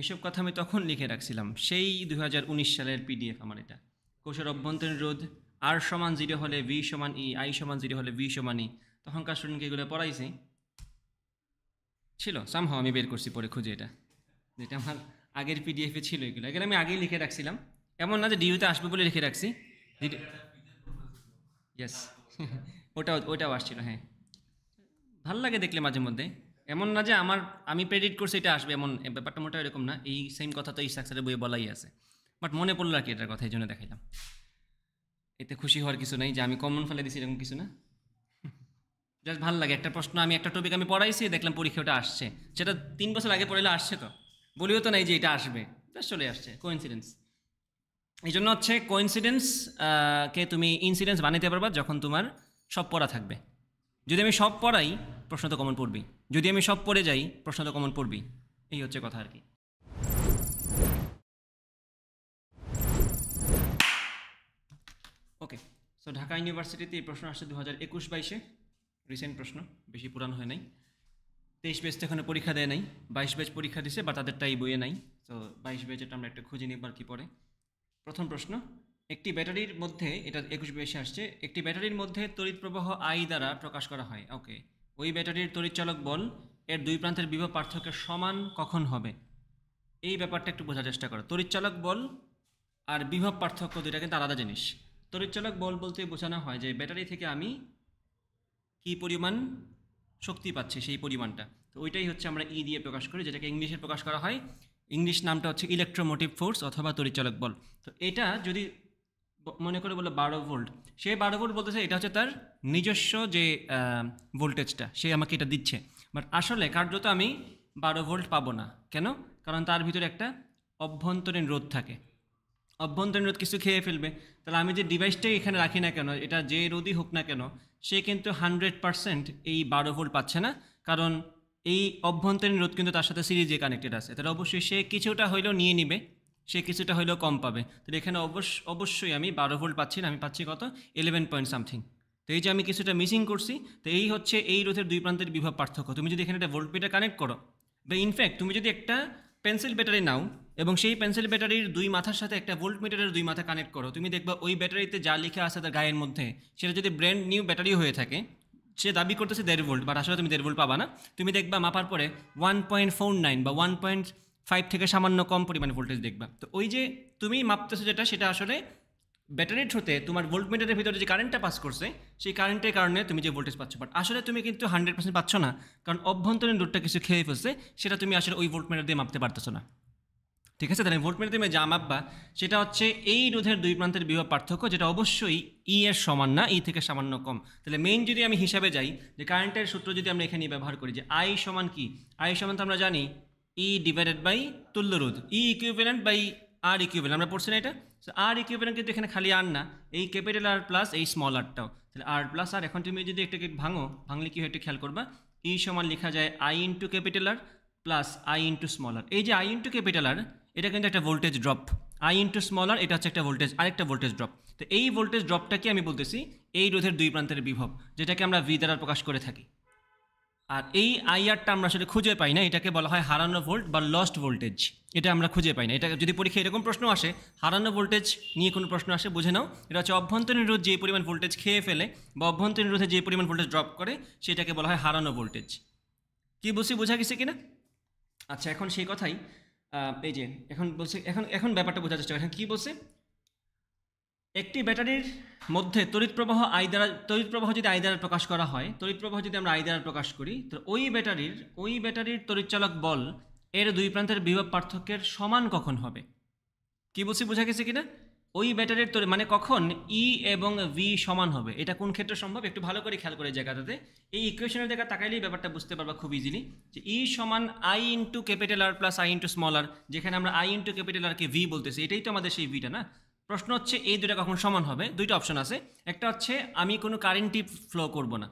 এসব কথা আমি তখন লিখে রাখছিলাম সেই দু সালের পিডিএফ আমার এটা কোষের অভ্যন্তরীণ রোধ আর সমান জিরো হলে ভি সমান ই e, আই সমান জিরো হলে ভি সমান ই e। তখনকার স্টুডেন্টকে এগুলো পড়াইছি ছিল সামহ আমি বের করছি পরে খুঁজে এটা যেটা আমার আগের পিডিএফে ছিল এগুলো এগুলো আমি আগেই লিখে রাখছিলাম এমন না যে ডিউতে আসবে বলে লিখে রাখছি ইয়েস ওটাও ওটাও আসছিল হ্যাঁ ভাল লাগে দেখলে মাঝে মধ্যে এমন না যে আমার আমি প্রেডিট করছি এটা আসবে এমন ব্যাপারটা মোটা এরকম না এই সেম কথা তো এই সাকসারের বইয়ে বলাই আছে বাট মনে পড়লো আর কি এটার কথা এই জন্য দেখাইলাম এতে খুশি হওয়ার কিছু নেই যে আমি কমন ফেলে দিছি এরকম কিছু না জাস্ট ভালো লাগে একটা প্রশ্ন আমি একটা টপিক আমি পড়াইছি দেখলাম পরীক্ষা ওটা আসছে সেটা তিন বছর আগে পড়লে আসছে তো বলিও তো নাই যে এটা আসবে জাস্ট চলে আসছে কোইন্সিডেন্স এই জন্য হচ্ছে কোইন্সিডেন্স কে তুমি ইনসিডেন্স বানাইতে পারবা যখন তোমার সব পড়া থাকবে যদি আমি সব পড়াই প্রশ্ন তো কমন পড়বেই যদি আমি সব পড়ে যাই প্রশ্ন তো কমন পড়বি এই হচ্ছে কথা আর কি ওকে সো ঢাকা ইউনিভার্সিটিতে এই প্রশ্ন আসছে দু হাজার একুশ বাইশে রিসেন্ট প্রশ্ন বেশি পুরান হয় নাই তেইশ বেজ তো এখানে পরীক্ষা দেয় নাই বাইশ বেজ পরীক্ষা দিছে বা তাদেরটা এই বইয়ে নাই তো বাইশ বেজেটা আমরা একটা খুঁজে বা কি পরে প্রথম প্রশ্ন একটি ব্যাটারির মধ্যে এটা একুশ বেশি আসছে একটি ব্যাটারির মধ্যে তড়িৎ প্রবাহ আই দ্বারা প্রকাশ করা হয় ওকে ওই ব্যাটারির তড়িৎচালক বল এর দুই প্রান্তের বিভব পার্থক্য সমান কখন হবে এই ব্যাপারটা একটু বোঝার চেষ্টা করো তড়িৎচালক বল আর বিভব পার্থক্য দুইটা কিন্তু আলাদা জিনিস তড়িৎচালক বল বলতে বোঝানো হয় যে ব্যাটারি থেকে আমি কি পরিমাণ শক্তি পাচ্ছি সেই পরিমাণটা তো ওইটাই হচ্ছে আমরা ই দিয়ে প্রকাশ করি যেটাকে ইংলিশে প্রকাশ করা হয় ইংলিশ নামটা হচ্ছে ইলেকট্রোমোটিভ ফোর্স অথবা তড়িৎচালক বল তো এটা যদি মনে করে বলে বারো ভোল্ট সেই বারো ভোল্ট বলতেছে এটা হচ্ছে তার নিজস্ব যে ভোল্টেজটা সে আমাকে এটা দিচ্ছে বাট আসলে কার্যত আমি বারো ভোল্ট পাবো না কেন কারণ তার ভিতরে একটা অভ্যন্তরীণ রোধ থাকে অভ্যন্তরীণ রোধ কিছু খেয়ে ফেলবে তাহলে আমি যে ডিভাইসটাই এখানে রাখি না কেন এটা যে রোদই হোক না কেন সে কিন্তু হানড্রেড পারসেন্ট এই বারো ভোল্ট পাচ্ছে না কারণ এই অভ্যন্তরীণ রোধ কিন্তু তার সাথে সিরিজে কানেক্টেড আছে তাহলে অবশ্যই সে কিছুটা হইলেও নিয়ে নিবে সে কিছুটা হলেও কম পাবে তাহলে এখানে অবশ্য অবশ্যই আমি বারো ভোল্ট পাচ্ছি না আমি পাচ্ছি কত ইলেভেন পয়েন্ট সামথিং তো এই যে আমি কিছুটা মিসিং করছি তো এই হচ্ছে এই রোধের দুই প্রান্তের বিভব পার্থক্য তুমি যদি এখানে একটা ভোল্ট মিটার কানেক্ট করো বা ইনফ্যাক্ট তুমি যদি একটা পেন্সিল ব্যাটারি নাও এবং সেই পেন্সিল ব্যাটারির দুই মাথার সাথে একটা ভোল্ট মিটারের দুই মাথা কানেক্ট করো তুমি দেখবা ওই ব্যাটারিতে যা লেখা আছে তার গায়ের মধ্যে সেটা যদি ব্র্যান্ড নিউ ব্যাটারি হয়ে থাকে সে দাবি করতেছে দেড় ভোল্ট বাট আসলে তুমি দেড় ভোল্ট পাবা না তুমি দেখবা মাপার পরে ওয়ান পয়েন্ট ফোর নাইন বা ওয়ান পয়েন্ট ফাইভ থেকে সামান্য কম পরিমাণে ভোল্টেজ দেখবা তো ওই যে তুমি মাপতেছো যেটা সেটা আসলে ব্যাটারির থ্রুতে তোমার ভোল্টমিটারের ভিতরে যে কারেন্টটা পাস করছে সেই কারেন্টের কারণে তুমি যে ভোল্টেজ পাচ্ছ বাট আসলে তুমি কিন্তু হান্ড্রেড পার্সেন্ট পাচ্ছ না কারণ অভ্যন্তরীণ দূরটা কিছু খেয়ে ফেলছে সেটা তুমি আসলে ওই ভোল্টমিটার দিয়ে মাপতে পারতেছো না ঠিক আছে তাহলে ভোল্টমিটার দিয়ে যা মাপবা সেটা হচ্ছে এই রোধের দুই প্রান্তের বিভব পার্থক্য যেটা অবশ্যই ই e এর সমান না ই e থেকে সামান্য কম তাহলে মেইন যদি আমি হিসাবে যাই যে কারেন্টের সূত্র যদি আমরা এখানে ব্যবহার করি যে আই সমান কি আই সমান তো আমরা জানি ই ডিভাইডেড বাই তুল্য রোধ ই ইকুইপেন্ট বাই আর ইকুইপেন্ট আমরা পড়ছি না এটা সো আর ইকুইপেন্ট কিন্তু এখানে খালি আর না এই ক্যাপিটাল আর প্লাস এই স্মল আরটাও তাহলে আর প্লাস আর এখন তুমি যদি একটাকে ভাঙো ভাঙলে কী হয় একটু খেয়াল করবা ই e সমান লেখা যায় I into capital R plus I into small R এই যে আই ইন্টু ক্যাপিটাল আর এটা কিন্তু একটা voltage drop I into small R এটা হচ্ছে একটা ভোল্টেজ আরেকটা ভোল্টেজ ড্রপ তো এই ভোল্টেজ ড্রপটাকে আমি বলতেছি এই রোধের দুই প্রান্তের বিভব যেটাকে আমরা ভি দ্বারা প্রকাশ করে থাকি আর এই আইআরটা আমরা আসলে খুঁজে পাই না এটাকে বলা হয় হারানো ভোল্ট বা লস্ট ভোল্টেজ এটা আমরা খুঁজে পাই না এটা যদি পরীক্ষা এরকম প্রশ্ন আসে হারানো ভোল্টেজ নিয়ে কোনো প্রশ্ন আসে বুঝে নাও এটা হচ্ছে অভ্যন্তরীণ রোধ যে পরিমাণ ভোল্টেজ খেয়ে ফেলে বা অভ্যন্তরীণ রোধে যে পরিমাণ ভোল্টেজ ড্রপ করে সেটাকে বলা হয় হারানো ভোল্টেজ কি বলছি বোঝা গেছে কিনা আচ্ছা এখন সেই কথাই এই যে এখন বলছে এখন এখন ব্যাপারটা বোঝার চেষ্টা এখন কী বলছে একটি ব্যাটারির মধ্যে তড়িৎ প্রবাহ আই দ্বারা তড়িৎ প্রবাহ যদি আই দ্বারা প্রকাশ করা হয় তড়িৎ প্রবাহ যদি আমরা আই দ্বারা প্রকাশ করি তো ওই ব্যাটারির ওই ব্যাটারির তড়িৎচালক বল এর দুই প্রান্তের বিভব পার্থক্যের সমান কখন হবে কি বলছি বোঝা গেছে কিনা ওই ব্যাটারির তড়ি মানে কখন ই e এবং ভি সমান হবে এটা কোন ক্ষেত্রে সম্ভব একটু ভালো করে খেয়াল করে জায়গাটাতে এই ইকুয়েশনের জায়গা তাকাইলেই ব্যাপারটা বুঝতে পারবা খুব ইজিলি যে ই e সমান I into capital R plus I into small R যেখানে আমরা আই ইন্টু ক্যাপিটাল আরকে ভি বলতেছি এটাই তো আমাদের সেই ভিটা না প্রশ্ন হচ্ছে এই দুটা কখন সমান হবে দুইটা অপশন আছে একটা হচ্ছে আমি কোনো কারেন্টই ফ্লো করব না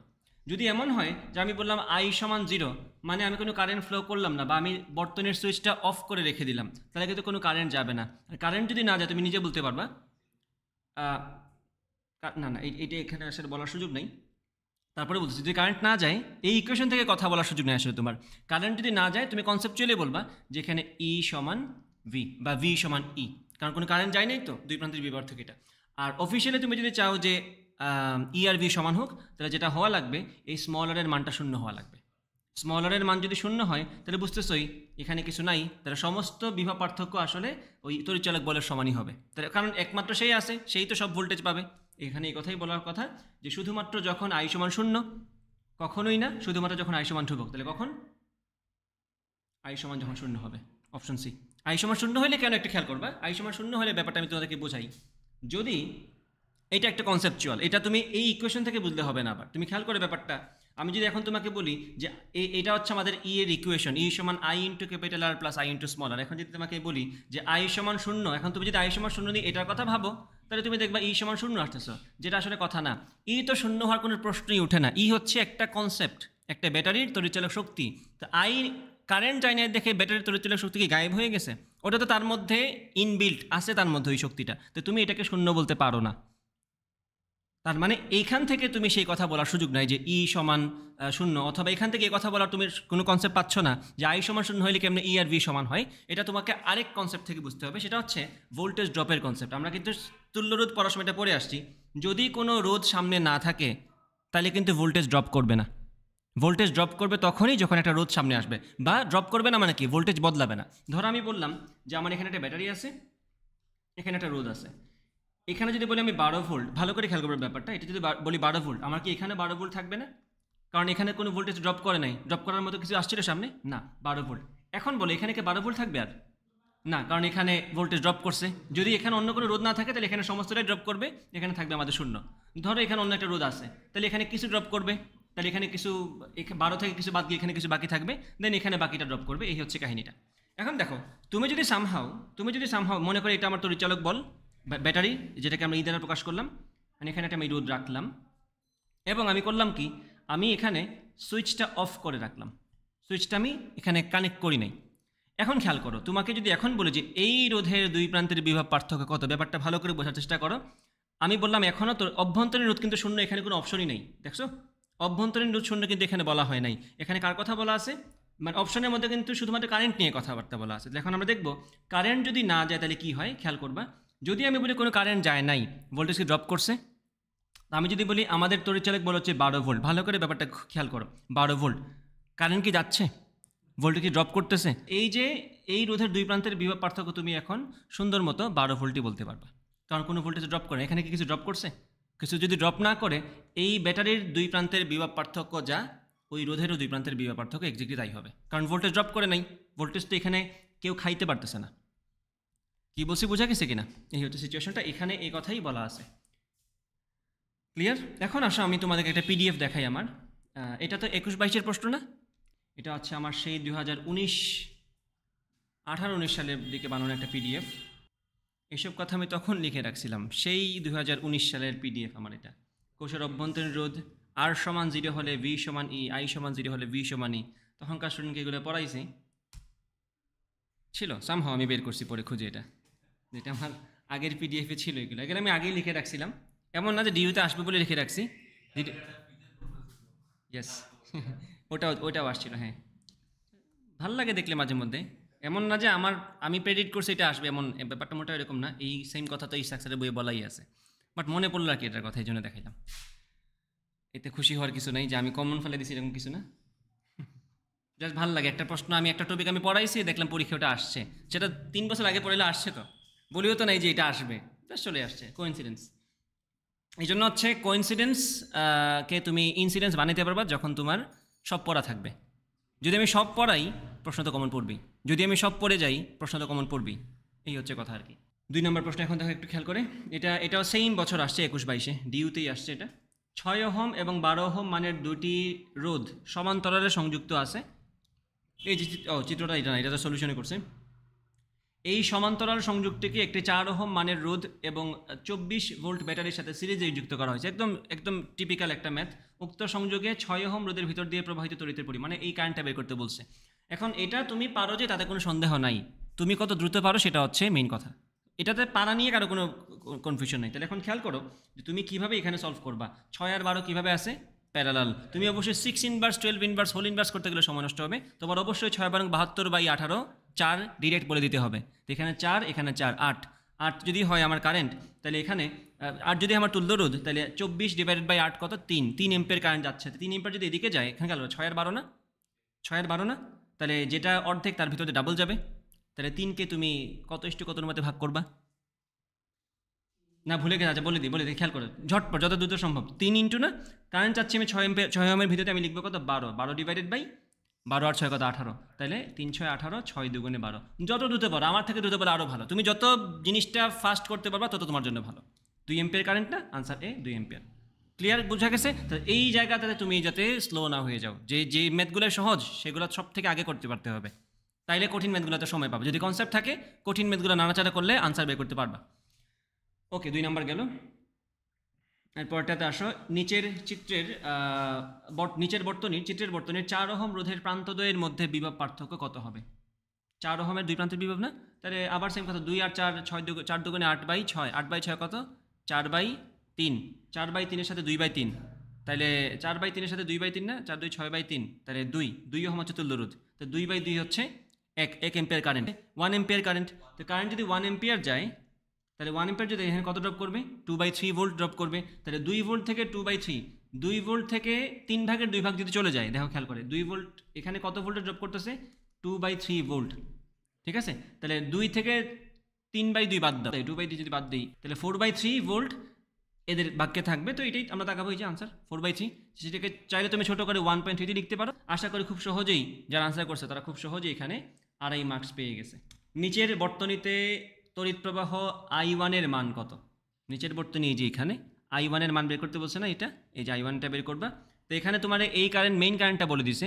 যদি এমন হয় যে আমি বললাম আই সমান জিরো মানে আমি কোনো কারেন্ট ফ্লো করলাম না বা আমি বর্তনের সুইচটা অফ করে রেখে দিলাম তাহলে কিন্তু কোনো কারেন্ট যাবে না আর কারেন্ট যদি না যায় তুমি নিজে বলতে পারবা না না এইটা এখানে আসলে বলার সুযোগ নেই তারপরে বলছি যদি কারেন্ট না যায় এই ইকুয়েশন থেকে কথা বলার সুযোগ নেই আসলে তোমার কারেন্ট যদি না যায় তুমি কনসেপচুয়ালি বলবা যেখানে ই e সমান ভি বা ভি সমান ই e। কারণ কোনো কারেন্ট যায় নাই তো দুই প্রান্তের বিবার থেকে এটা আর অফিসিয়ালি তুমি যদি চাও যে ইআরভি e সমান হোক তাহলে যেটা হওয়া লাগবে এই স্মলারের মানটা শূন্য হওয়া লাগবে স্মলারের মান যদি শূন্য হয় তাহলে বুঝতেছই এখানে কিছু নাই তাহলে সমস্ত বিভা পার্থক্য আসলে ওই তরিচালক বলের সমানই হবে তাহলে কারণ একমাত্র সেই আছে সেই তো সব ভোল্টেজ পাবে এখানে এই কথাই বলার কথা যে শুধুমাত্র যখন আয়ু সমান শূন্য কখনোই না শুধুমাত্র যখন আয়ু সমান ধ্রুবক তাহলে কখন আয়ু সমান যখন শূন্য হবে অপশন সি আই সমান শূন্য হলে কেন একটু খেয়াল করবা আই সমান শূন্য হলে ব্যাপারটা আমি তোমাদেরকে বোঝাই যদি এটা একটা কনসেপচুয়াল এটা তুমি এই ইকুয়েশন থেকে বুঝতে হবে না আবার তুমি খেয়াল করে ব্যাপারটা আমি যদি এখন তোমাকে বলি যে এটা হচ্ছে আমাদের ই e এর ইকুয়েশন ই e সমান I into capital R plus I into small R এখন যদি তোমাকে বলি যে আই সমান শূন্য এখন তুমি যদি আই সমান শূন্য নিয়ে এটার কথা ভাবো তাহলে তুমি দেখবা ই e সমান শূন্য আসতেছ যেটা আসলে কথা না ই তো শূন্য হওয়ার কোনো প্রশ্নই ওঠে না ই হচ্ছে একটা কনসেপ্ট একটা ব্যাটারির তরিচালক শক্তি তো আই কারেন্ট চাইনায় দেখে ব্যাটারি তরিতুলের শক্তি কি গায়েব হয়ে গেছে ওটা তো তার মধ্যে ইনবিল্ট আছে তার মধ্যে ওই শক্তিটা তো তুমি এটাকে শূন্য বলতে পারো না তার মানে এইখান থেকে তুমি সেই কথা বলার সুযোগ নাই যে ই সমান শূন্য অথবা এখান থেকে এই কথা বলার তুমি কোনো কনসেপ্ট পাচ্ছ না যে আই সমান শূন্য হলে কেমন ই আর ভি সমান হয় এটা তোমাকে আরেক কনসেপ্ট থেকে বুঝতে হবে সেটা হচ্ছে ভোল্টেজ ড্রপের কনসেপ্ট আমরা কিন্তু তুল্যরোধ পড়ার সময়টা পড়ে আসছি যদি কোনো রোধ সামনে না থাকে তাহলে কিন্তু ভোল্টেজ ড্রপ করবে না ভোল্টেজ ড্রপ করবে তখনই যখন একটা রোদ সামনে আসবে বা ড্রপ করবে না মানে কি ভোল্টেজ বদলাবে না ধরো আমি বললাম যে আমার এখানে একটা ব্যাটারি আছে এখানে একটা রোদ আছে এখানে যদি বলি আমি বারো ভোল্ট ভালো করে খেয়াল করবো ব্যাপারটা এটা যদি বলি বারো ভোল্ট আমার কি এখানে বারো ভোল্ট থাকবে না কারণ এখানে কোনো ভোল্টেজ ড্রপ করে নাই ড্রপ করার মতো কিছু আসছিল সামনে না বারো ভোল্ট এখন বলে এখানে কি বারো ভোল্ট থাকবে আর না কারণ এখানে ভোল্টেজ ড্রপ করছে যদি এখানে অন্য কোনো রোদ না থাকে তাহলে এখানে সমস্তটাই ড্রপ করবে এখানে থাকবে আমাদের শূন্য ধরো এখানে অন্য একটা রোদ আছে তাহলে এখানে কিছু ড্রপ করবে তাহলে এখানে কিছু বারো থেকে কিছু বাদ দিয়ে এখানে কিছু বাকি থাকবে দেন এখানে বাকিটা ড্রপ করবে এই হচ্ছে কাহিনীটা এখন দেখো তুমি যদি সামহাও তুমি যদি সামহাও মনে করো এটা আমার তরিচালক বল ব্যাটারি যেটাকে আমরা ইদারা প্রকাশ করলাম মানে এখানে একটা আমি রোদ রাখলাম এবং আমি করলাম কি আমি এখানে সুইচটা অফ করে রাখলাম সুইচটা আমি এখানে কানেক্ট করি নাই এখন খেয়াল করো তোমাকে যদি এখন বলে যে এই রোধের দুই প্রান্তের বিভাব পার্থক্য কত ব্যাপারটা ভালো করে বোঝার চেষ্টা করো আমি বললাম এখনও তো অভ্যন্তরীণ রোধ কিন্তু শূন্য এখানে কোনো অপশনই নেই দেখছো অভ্যন্তরীণ রুৎশূন্য কিন্তু এখানে বলা হয় নাই এখানে কার কথা বলা আছে মানে অপশনের মধ্যে কিন্তু শুধুমাত্র কারেন্ট নিয়ে কথাবার্তা বলা আছে এখন আমরা দেখবো কারেন্ট যদি না যায় তাহলে কি হয় খেয়াল করবা যদি আমি বলি কোনো কারেন্ট যায় নাই ভোল্টেজকে ড্রপ করছে আমি যদি বলি আমাদের তরিচালক বলা হচ্ছে বারো ভোল্ট ভালো করে ব্যাপারটা খেয়াল করো বারো ভোল্ট কারেন্ট কি যাচ্ছে ভোল্টেজ কি ড্রপ করতেছে এই যে এই রোধের দুই প্রান্তের বিভাগ পার্থক্য তুমি এখন সুন্দর মতো বারো ভোল্টই বলতে পারবা কারণ কোনো ভোল্টেজ ড্রপ করে এখানে কি কিছু ড্রপ করছে কিছু যদি ড্রপ না করে এই ব্যাটারির দুই প্রান্তের বিভাব পার্থক্য যা ওই রোধেরও দুই প্রান্তের বিভাব পার্থক্য একজিক্টলি তাই হবে কারণ ভোল্টেজ ড্রপ করে নাই ভোল্টেজ তো এখানে কেউ খাইতে পারতেছে না কি বলছি বোঝা গেছে কিনা এই হচ্ছে সিচুয়েশনটা এখানে এই কথাই বলা আছে ক্লিয়ার এখন আসো আমি তোমাদেরকে একটা পিডিএফ দেখাই আমার এটা তো একুশ বাইশের প্রশ্ন না এটা হচ্ছে আমার সেই দু হাজার উনিশ আঠারো উনিশ সালের দিকে বানানো একটা পিডিএফ এসব কথা আমি তখন লিখে রাখছিলাম সেই দু সালের পিডিএফ আমার এটা কোষের অভ্যন্তরীণ রোধ আর সমান জিরো হলে ভি সমান ই e, আই সমান জিরো হলে ভি সমান ই e। তখনকার স্টুডেন্টকে এগুলো পড়াইছি ছিল সামহাও আমি বের করছি পরে খুঁজে এটা যেটা আমার আগের পিডিএফে ছিল এগুলো এগুলো আমি আগেই লিখে রাখছিলাম এমন না যে ডিউতে আসবে বলে লিখে রাখছি ইয়েস ওটাও ওটাও আসছিল হ্যাঁ ভাল লাগে দেখলে মাঝে মধ্যে এমন না যে আমার আমি প্রেডিক্ট করছি এটা আসবে এমন ব্যাপারটা মোটা এরকম না এই সেম কথা তো এই স্ট্রাকচারের বইয়ে বলাই আছে বাট মনে পড়লো আর কি এটার কথা এই জন্য দেখাইলাম এতে খুশি হওয়ার কিছু নেই যে আমি কমন ফেলে দিছি এরকম কিছু না জাস্ট ভালো লাগে একটা প্রশ্ন আমি একটা টপিক আমি পড়াইছি দেখলাম পরীক্ষা ওটা আসছে সেটা তিন বছর আগে পড়লে আসছে তো বলিও তো নাই যে এটা আসবে জাস্ট চলে আসছে কোইন্সিডেন্স এই জন্য হচ্ছে কোইন্সিডেন্স কে তুমি ইনসিডেন্স বানাইতে পারবা যখন তোমার সব পড়া থাকবে যদি আমি সব পড়াই প্রশ্ন তো কমন পড়বেই যদি আমি সব পড়ে যাই প্রশ্ন তো কমন পড়বি এই হচ্ছে কথা আর কি দুই নম্বর প্রশ্ন এখন দেখো একটু খেয়াল করে এটা এটাও সেম বছর আসছে একুশ বাইশে ডিউতেই আসছে এটা ছয় ওহম এবং বারো ওহম মানের দুটি রোধ সমান্তরালে সংযুক্ত আছে এই যে ও চিত্রটা এটা না এটা তো সলিউশনে করছে এই সমান্তরাল সংযুক্তিকে একটি চার ওহম মানের রোধ এবং চব্বিশ ভোল্ট ব্যাটারির সাথে সিরিজে যুক্ত করা হয়েছে একদম একদম টিপিক্যাল একটা ম্যাথ উক্ত সংযোগে ছয় ওহম রোধের ভিতর দিয়ে প্রবাহিত তড়িতের পরিমাণে মানে এই কারেন্টটা বের করতে বলছে এখন এটা তুমি পারো যে তাতে কোনো সন্দেহ নাই তুমি কত দ্রুত পারো সেটা হচ্ছে মেইন কথা এটাতে পারা নিয়ে কারো কোনো কনফিউশন নেই তাহলে এখন খেয়াল করো যে তুমি কীভাবে এখানে সলভ করবা ছয় আর বারো কীভাবে আসে প্যারালাল তুমি অবশ্যই six inverse twelve inverse whole inverse করতে গেলে সময় নষ্ট হবে তোমার অবশ্যই ছয় বারং বাহাত্তর বাই আঠারো চার ডিরেক্ট বলে দিতে হবে তো এখানে চার এখানে চার আট আট যদি হয় আমার কারেন্ট তাহলে এখানে আট যদি আমার তুল্য রোধ তাহলে চব্বিশ ডিভাইডেড বাই আট কত তিন তিন এম্পের কারেন্ট যাচ্ছে তিন এম্পের যদি এদিকে যায় এখানে গেল ছয় আর বারো না ছয় আর বারো না তাহলে যেটা অর্ধেক তার ভিতরে ডাবল যাবে তাহলে তিনকে তুমি কত ইস্টু কত অনুপাতে ভাগ করবা না ভুলে গেছে আচ্ছা বলে দিই বলে দিই খেয়াল করো ঝটপট যত দ্রুত সম্ভব তিন ইন্টু না কারেন্ট চাচ্ছি আমি ছয় এম্পে ছয় এমের ভিতরে আমি লিখবো কত বারো বারো ডিভাইডেড বাই বারো আর ছয় কত আঠারো তাহলে তিন ছয় আঠারো ছয় দুগুণে বারো যত দ্রুত পারো আমার থেকে দ্রুত পারো আরও ভালো তুমি যত জিনিসটা ফাস্ট করতে পারবা তত তোমার জন্য ভালো দুই এম্পিয়ার কারেন্ট না আনসার এ দুই এম্পিয়ার ক্লিয়ার বোঝা গেছে তো এই জায়গাতে তুমি যাতে স্লো না হয়ে যাও যে যে ম্যাথগুলো সহজ সেগুলো সব থেকে আগে করতে পারতে হবে তাইলে কঠিন ম্যাথগুলোতে সময় পাবে যদি কনসেপ্ট থাকে কঠিন ম্যাথগুলো নাড়াচাড়া করলে আনসার বের করতে পারবা ওকে দুই নাম্বার গেল এরপরটাতে আসো নিচের চিত্রের নিচের বর্তনীর চিত্রের বর্তনীর চার অহম রোধের প্রান্তদ্বয়ের মধ্যে বিভব পার্থক্য কত হবে চার অহমের দুই প্রান্তের বিভব না তাহলে আবার সেম কথা দুই আর চার ছয় চার দুগুণে আট বাই ছয় আট বাই ছয় কত চার বাই তিন চার বাই তিনের সাথে দুই বাই তিন তাহলে চার বাই তিনের সাথে দুই বাই তিন না চার দুই ছয় বাই তিন তাহলে দুই দুই হম হচ্ছে রোধ তো দুই বাই দুই হচ্ছে এক এক ampere current one ampere current তো কারেন্ট যদি ওয়ান এম্পিয়ার যায় তাহলে ওয়ান এম্পিয়ার যদি এখানে কত ড্রপ করবে two by three volt drop করবে তাহলে দুই ভোল্ট থেকে টু বাই থ্রি দুই ভোল্ট থেকে তিন ভাগের দুই ভাগ যদি চলে যায় দেখো খেয়াল করে দুই ভোল্ট এখানে কত ভোল্টে ড্রপ করতেছে টু বাই থ্রি ভোল্ট ঠিক আছে তাহলে দুই থেকে তিন বাই দুই বাদ দাও টু বাই দুই যদি বাদ দিই তাহলে ফোর বাই থ্রি ভোল্ট এদের বাক্যে থাকবে তো এটাই আমরা তাকাবো যে আনসার ফোর বাই থ্রি সেটাকে চাইলে তুমি ছোটো করে ওয়ান পয়েন্ট থ্রিতে লিখতে পারো আশা করি খুব সহজেই যারা আনসার করছে তারা খুব সহজেই এখানে আড়াই মার্কস পেয়ে গেছে নিচের বর্তনীতে তড়িৎ প্রবাহ আই ওয়ানের মান কত নিচের বর্তনী এই যে এখানে আই ওয়ানের মান বের করতে বলছে না এটা এই যে আই ওয়ানটা বের করবা তো এখানে তোমার এই কারেন্ট মেইন কারেন্টটা বলে দিছে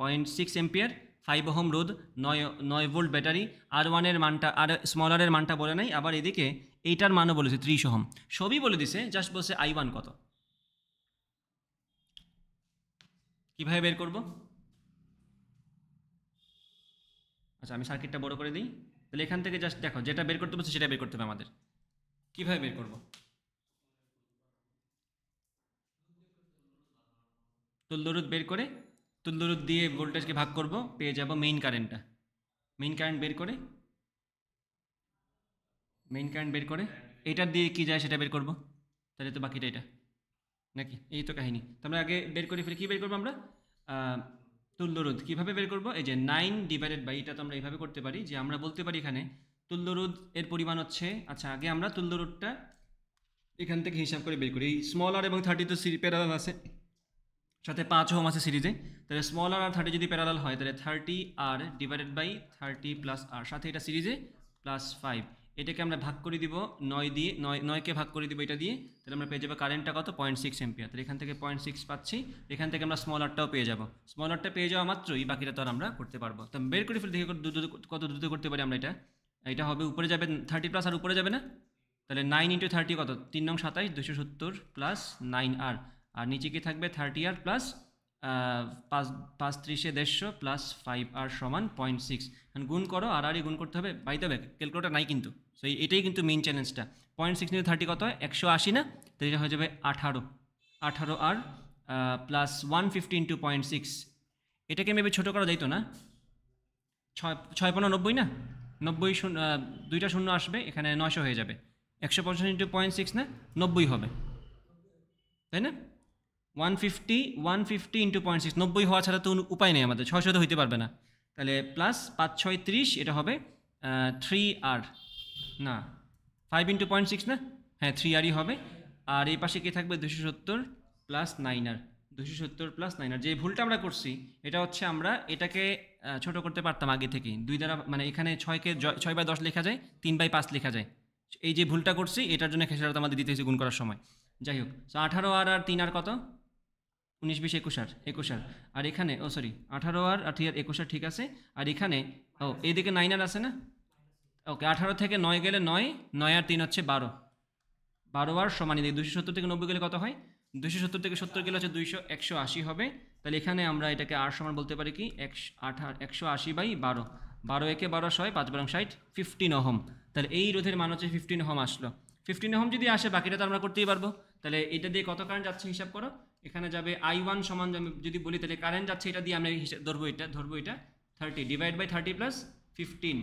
point six ampere five ohm রোদ নয় নয় ভোল্ট ব্যাটারি আর ওয়ানের মানটা আর স্মলারের মানটা বলে নাই আবার এদিকে এইটার মানও বলেছে ত্রিশ ওহম সবই বলে দিছে জাস্ট বলছে আই ওয়ান কত কীভাবে বের করব আচ্ছা আমি সার্কিটটা বড় করে দিই তাহলে এখান থেকে জাস্ট দেখো যেটা বের করতে পারছে সেটা বের করতে হবে আমাদের কীভাবে বের করব তুলদরুদ বের করে তুলদরুদ দিয়ে ভোল্টেজকে ভাগ করব পেয়ে যাব মেইন কারেন্টটা মেইন কারেন্ট বের করে মেইন কারেন্ট বের করে এটার দিয়ে কি যায় সেটা বের করব তাহলে তো বাকিটা এটা নাকি এই তো কাহিনি তাহলে আগে বের করি ফেলে কী বের করবো আমরা তুল্যরোধ কীভাবে বের করবো এই যে নাইন ডিভাইডেড বাই এটা তো আমরা এইভাবে করতে পারি যে আমরা বলতে পারি এখানে তুল্যরোধ এর পরিমাণ হচ্ছে আচ্ছা আগে আমরা তুল্যরোধটা এখান থেকে হিসাব করে বের করি এই স্মল আর এবং থার্টি তো সিরি প্যারাল আছে সাথে পাঁচ হোম আছে সিরিজে তাহলে স্মল আর আর থার্টি যদি প্যারালাল হয় তাহলে thirty R divided by thirty plus R সাথে এটা সিরিজে প্লাস ফাইভ এটাকে আমরা ভাগ করে দিব নয় দিয়ে নয় নয়কে ভাগ করে দিব এটা দিয়ে তাহলে আমরা পেয়ে যাবো কারেন্টটা কত পয়েন্ট সিক্স এম্পিয়ার এখান থেকে পয়েন্ট সিক্স পাচ্ছি এখান থেকে আমরা স্মল আরটাও পেয়ে যাবো স্মল আরটা পেয়ে যাওয়া মাত্রই বাকিটা তো আর আমরা করতে পারবো তো বের করে ফেলতে কত দ্রুত করতে পারি আমরা এটা এটা হবে উপরে যাবে থার্টি প্লাস আর উপরে যাবে না তাহলে নাইন ইন্টু থার্টি কত তিন নং সাতাইশ দুশো সত্তর প্লাস নাইন আর আর নিচে কি থাকবে থার্টি আর প্লাস পাঁচ পাঁচ ত্রিশে দেড়শো প্লাস ফাইভ আর সমান পয়েন্ট সিক্স গুণ করো আর আরই গুণ করতে হবে বাইতে হবে ক্যালকুলেটার নাই কিন্তু সো এটাই কিন্তু মেন চ্যালেঞ্জটা পয়েন্ট সিক্স নিয়ে থার্টি কত হয় একশো আশি না তো এটা হয়ে যাবে আঠারো আঠারো R plus one fifty into point six এটাকে মেবে ছোটো করা যাইতো না ছয় ছয় পনেরো নব্বই না নব্বই শূন্য দুইটা শূন্য আসবে এখানে নয়শো হয়ে যাবে একশো পঞ্চাশ ইন্টু পয়েন্ট সিক্স না নব্বই হবে তাই না one fifty one fifty into point six নব্বই হওয়া ছাড়া তো উপায় নেই আমাদের ছয়শো তো হইতে পারবে না তাহলে প্লাস পাঁচ ছয় ত্রিশ এটা হবে থ্রি আর না ফাইভ ইন্টু পয়েন্ট সিক্স না হ্যাঁ থ্রি আরই হবে আর এই পাশে কে থাকবে দুশো সত্তর প্লাস নাইন আর দুশো সত্তর প্লাস নাইন আর যে ভুলটা আমরা করছি এটা হচ্ছে আমরা এটাকে ছোট করতে পারতাম আগে থেকে দুই দ্বারা মানে এখানে ছয়কে ছয় বাই দশ লেখা যায় তিন বাই পাঁচ লেখা যায় এই যে ভুলটা করছি এটার জন্য খেসারত আমাদের দিতে হয়েছে গুণ করার সময় যাই হোক সো আঠারো আর আর তিন আর কত উনিশ বিশ একুশ আর একুশ আর আর এখানে ও সরি আঠারো আর আর একুশ আর ঠিক আছে আর এখানে ও এদিকে নাইন আর আছে না ওকে আঠারো থেকে নয় গেলে নয় নয় আর তিন হচ্ছে বারো বারো আর সমান দিই দুশো সত্তর থেকে নব্বই গেলে কত হয় দুশো সত্তর থেকে সত্তর গেলে হচ্ছে দুইশো একশো আশি হবে তাহলে এখানে আমরা এটাকে আর সমান বলতে পারি কি একশো আঠা একশো আশি বাই বারো বারো একে বারো ছয় পাঁচ বারো ষাট ফিফটিন অহম তাহলে এই রোধের মান হচ্ছে ফিফটিন অহম আসলো ফিফটিন অহম যদি আসে বাকিটা তো আমরা করতেই পারবো তাহলে এটা দিয়ে কত কারেন্ট যাচ্ছে হিসাব করো এখানে যাবে আই ওয়ান সমান যদি বলি তাহলে কারেন্ট যাচ্ছে এটা দিয়ে আমরা ধরবো এটা ধরবো এটা thirty divide by thirty plus fifteen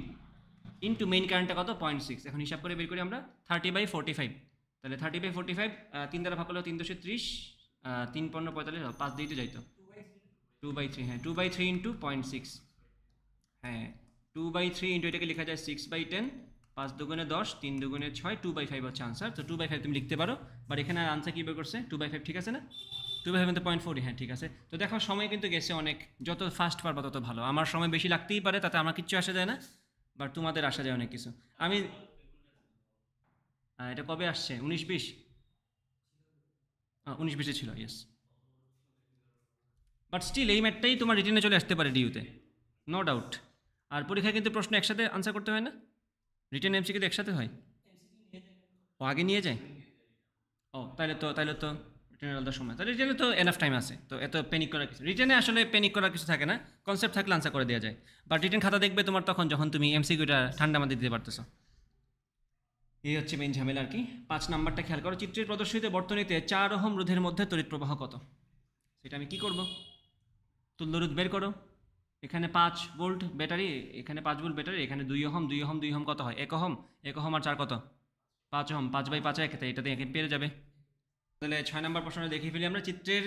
into main কারেন্টটা কত পয়েন্ট সিক্স এখন হিসাব করে বের করি আমরা থার্টি বাই ফোর্টি ফাইভ তাহলে থার্টি বাই ফোর্টি ফাইভ তিন দ্বারা ভাগ করলে তিন দুশো ত্রিশ তিন পণ্য পঁয়তাল্লিশ পাঁচ দিয়ে তো যাইতো টু বাই থ্রি হ্যাঁ two by three into point six হ্যাঁ টু বাই থ্রি ইন্টু এটাকে লেখা যায় সিক্স বাই টেন পাঁচ দুগুণে দশ তিন দুগুণে ছয় টু বাই ফাইভ হচ্ছে আনসার তো টু বাই ফাইভ তুমি লিখতে পারো বাট এখানে আনসার কী বের করছে টু বাই ফাইভ ঠিক আছে না two by five point four হ্যাঁ ঠিক আছে তো দেখো সময় কিন্তু গেছে অনেক যত ফাস্ট পারবা তত ভালো আমার সময় বেশি লাগতেই পারে তাতে আমার কিচ্ছু আসা যায় না বাট তোমাদের আসা যায় অনেক কিছু আমি এটা কবে আসছে উনিশ বিশ উনিশ বিশে ছিল ইয়েস বাট স্টিল এই ম্যাটটাই তোমার রিটার্নে চলে আসতে পারে ডিউতে নো ডাউট আর পরীক্ষায় কিন্তু প্রশ্ন একসাথে আনসার করতে হয় না রিটেন এমসি কিন্তু একসাথে হয় ও আগে নিয়ে যায় ও তাহলে তো তাহলে তো রিটার্নের আলাদা সময় তাহলে রিটার্নে তো এনাফ টাইম আছে তো এত প্যানিক করার কিছু রিটার্নে আসলে প্যানিক করার কিছু থাকে না কনসেপ্ট থাকলে আনসার করে দেওয়া যায় বাট রিটার্ন খাতা দেখবে তোমার তখন যখন তুমি এমসিকিউটা ঠান্ডা মাঝে দিতে পারতেছো এই হচ্ছে মেন ঝামেলা আর কি পাঁচ নাম্বারটা খেয়াল করো চিত্রের প্রদর্শিত বর্তনীতে চার ওহম রোধের মধ্যে তড়িৎ প্রবাহ কত সেটা আমি কি করব রোধ বের করো এখানে পাঁচ ভোল্ট ব্যাটারি এখানে পাঁচ ভোল্ট ব্যাটারি এখানে দুই ওহম দুই ওহম দুই ওহম কত হয় এক ওহম এক ওহম আর চার কত পাঁচ ওহম পাঁচ বাই পাঁচ এক এটাতে পেরে যাবে তাহলে ছয় নম্বর প্রশ্ন দেখে ফেলি আমরা চিত্রের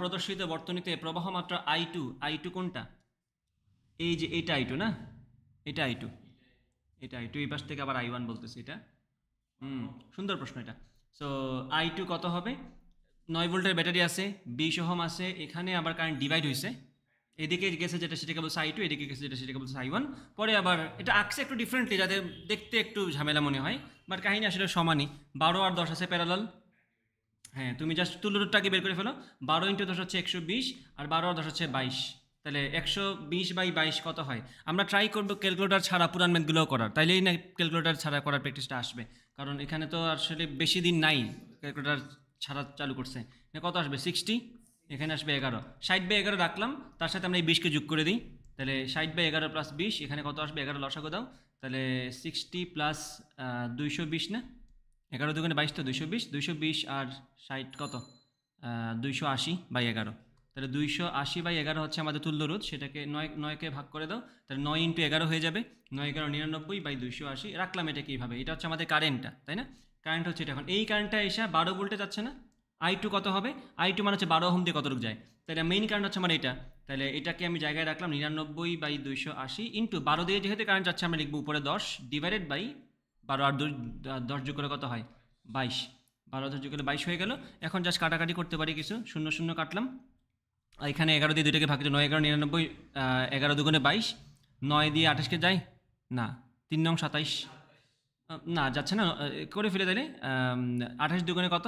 প্রদর্শিত বর্তনীতে প্রবাহ মাত্রা আই টু আই টু কোনটা এই যে এটা আই টু না এটা আই টু এটা আই টু এই পাশ থেকে আবার আই ওয়ান বলতেছে এটা হুম সুন্দর প্রশ্ন এটা সো আই টু কত হবে নয় ভোল্টের ব্যাটারি আছে বিশ ওহম আছে এখানে আবার কারেন্ট ডিভাইড হয়েছে এদিকে গেছে যেটা সেটাকে বলছে আই টু এদিকে গেছে যেটা সেটাকে বলছে আই ওয়ান পরে আবার এটা আঁকছে একটু ডিফারেন্টলি যাতে দেখতে একটু ঝামেলা মনে হয় বাট কাহিনী আসলে সমানই বারো আর দশ আছে প্যারালাল হ্যাঁ তুমি জাস্ট তুলুরটাকে বের করে ফেলো বারো ইন্টু দশ হচ্ছে একশো বিশ আর বারো দশ হচ্ছে বাইশ তাহলে একশো বিশ বাই বাইশ কত হয় আমরা ট্রাই করবো ক্যালকুলেটার ছাড়া পুরান ম্যাথগুলো করার তাইলেই না ক্যালকুলেটার ছাড়া করার প্র্যাকটিসটা আসবে কারণ এখানে তো আসলে বেশি দিন নাই ক্যালকুলেটার ছাড়া চালু করছে কত আসবে সিক্সটি এখানে আসবে এগারো ষাট বাই এগারো রাখলাম তার সাথে আমরা এই বিশকে যোগ করে দিই তাহলে ষাট বাই এগারো প্লাস বিশ এখানে কত আসবে এগারো লসাগো দাও তাহলে সিক্সটি প্লাস দুইশো বিশ না এগারো দুগুণে বাইশ তো দুইশো বিশ দুইশো বিশ আর ষাট কত দুইশো আশি বাই এগারো তাহলে দুইশো আশি বাই এগারো হচ্ছে আমাদের তুল্য রোধ সেটাকে নয় নয়কে ভাগ করে দাও তাহলে নয় ইন্টু এগারো হয়ে যাবে নয় এগারো নিরানব্বই বাই দুইশো আশি রাখলাম এটা কীভাবে এটা হচ্ছে আমাদের কারেন্টটা তাই না কারেন্ট হচ্ছে এটা এখন এই কারেন্টটা এসে বারো ভোল্টে যাচ্ছে না আই টু কত হবে আই টু মানে হচ্ছে বারো হোম দিয়ে কতটুকু যায় তাহলে মেইন কারেন্ট হচ্ছে আমার এটা তাহলে এটাকে আমি জায়গায় রাখলাম নিরানব্বই বাই দুইশো আশি ইন্টু বারো দিয়ে যেহেতু কারেন্ট যাচ্ছে আমরা লিখবো উপরে দশ ডিভাইডেড বাই বারো আর দুই দশ যোগ করে কত হয় বাইশ বারো দশ যোগ করে বাইশ হয়ে গেল এখন জাস্ট কাটাকাটি করতে পারি কিছু শূন্য শূন্য কাটলাম এখানে এগারো দিয়ে দুইটাকে ভাগ নয় এগারো নিরানব্বই এগারো দুগুণে বাইশ নয় দিয়ে আঠাশকে যাই না তিন নং সাতাইশ না যাচ্ছে না করে ফেলে দেয় আঠাশ দুগুণে কত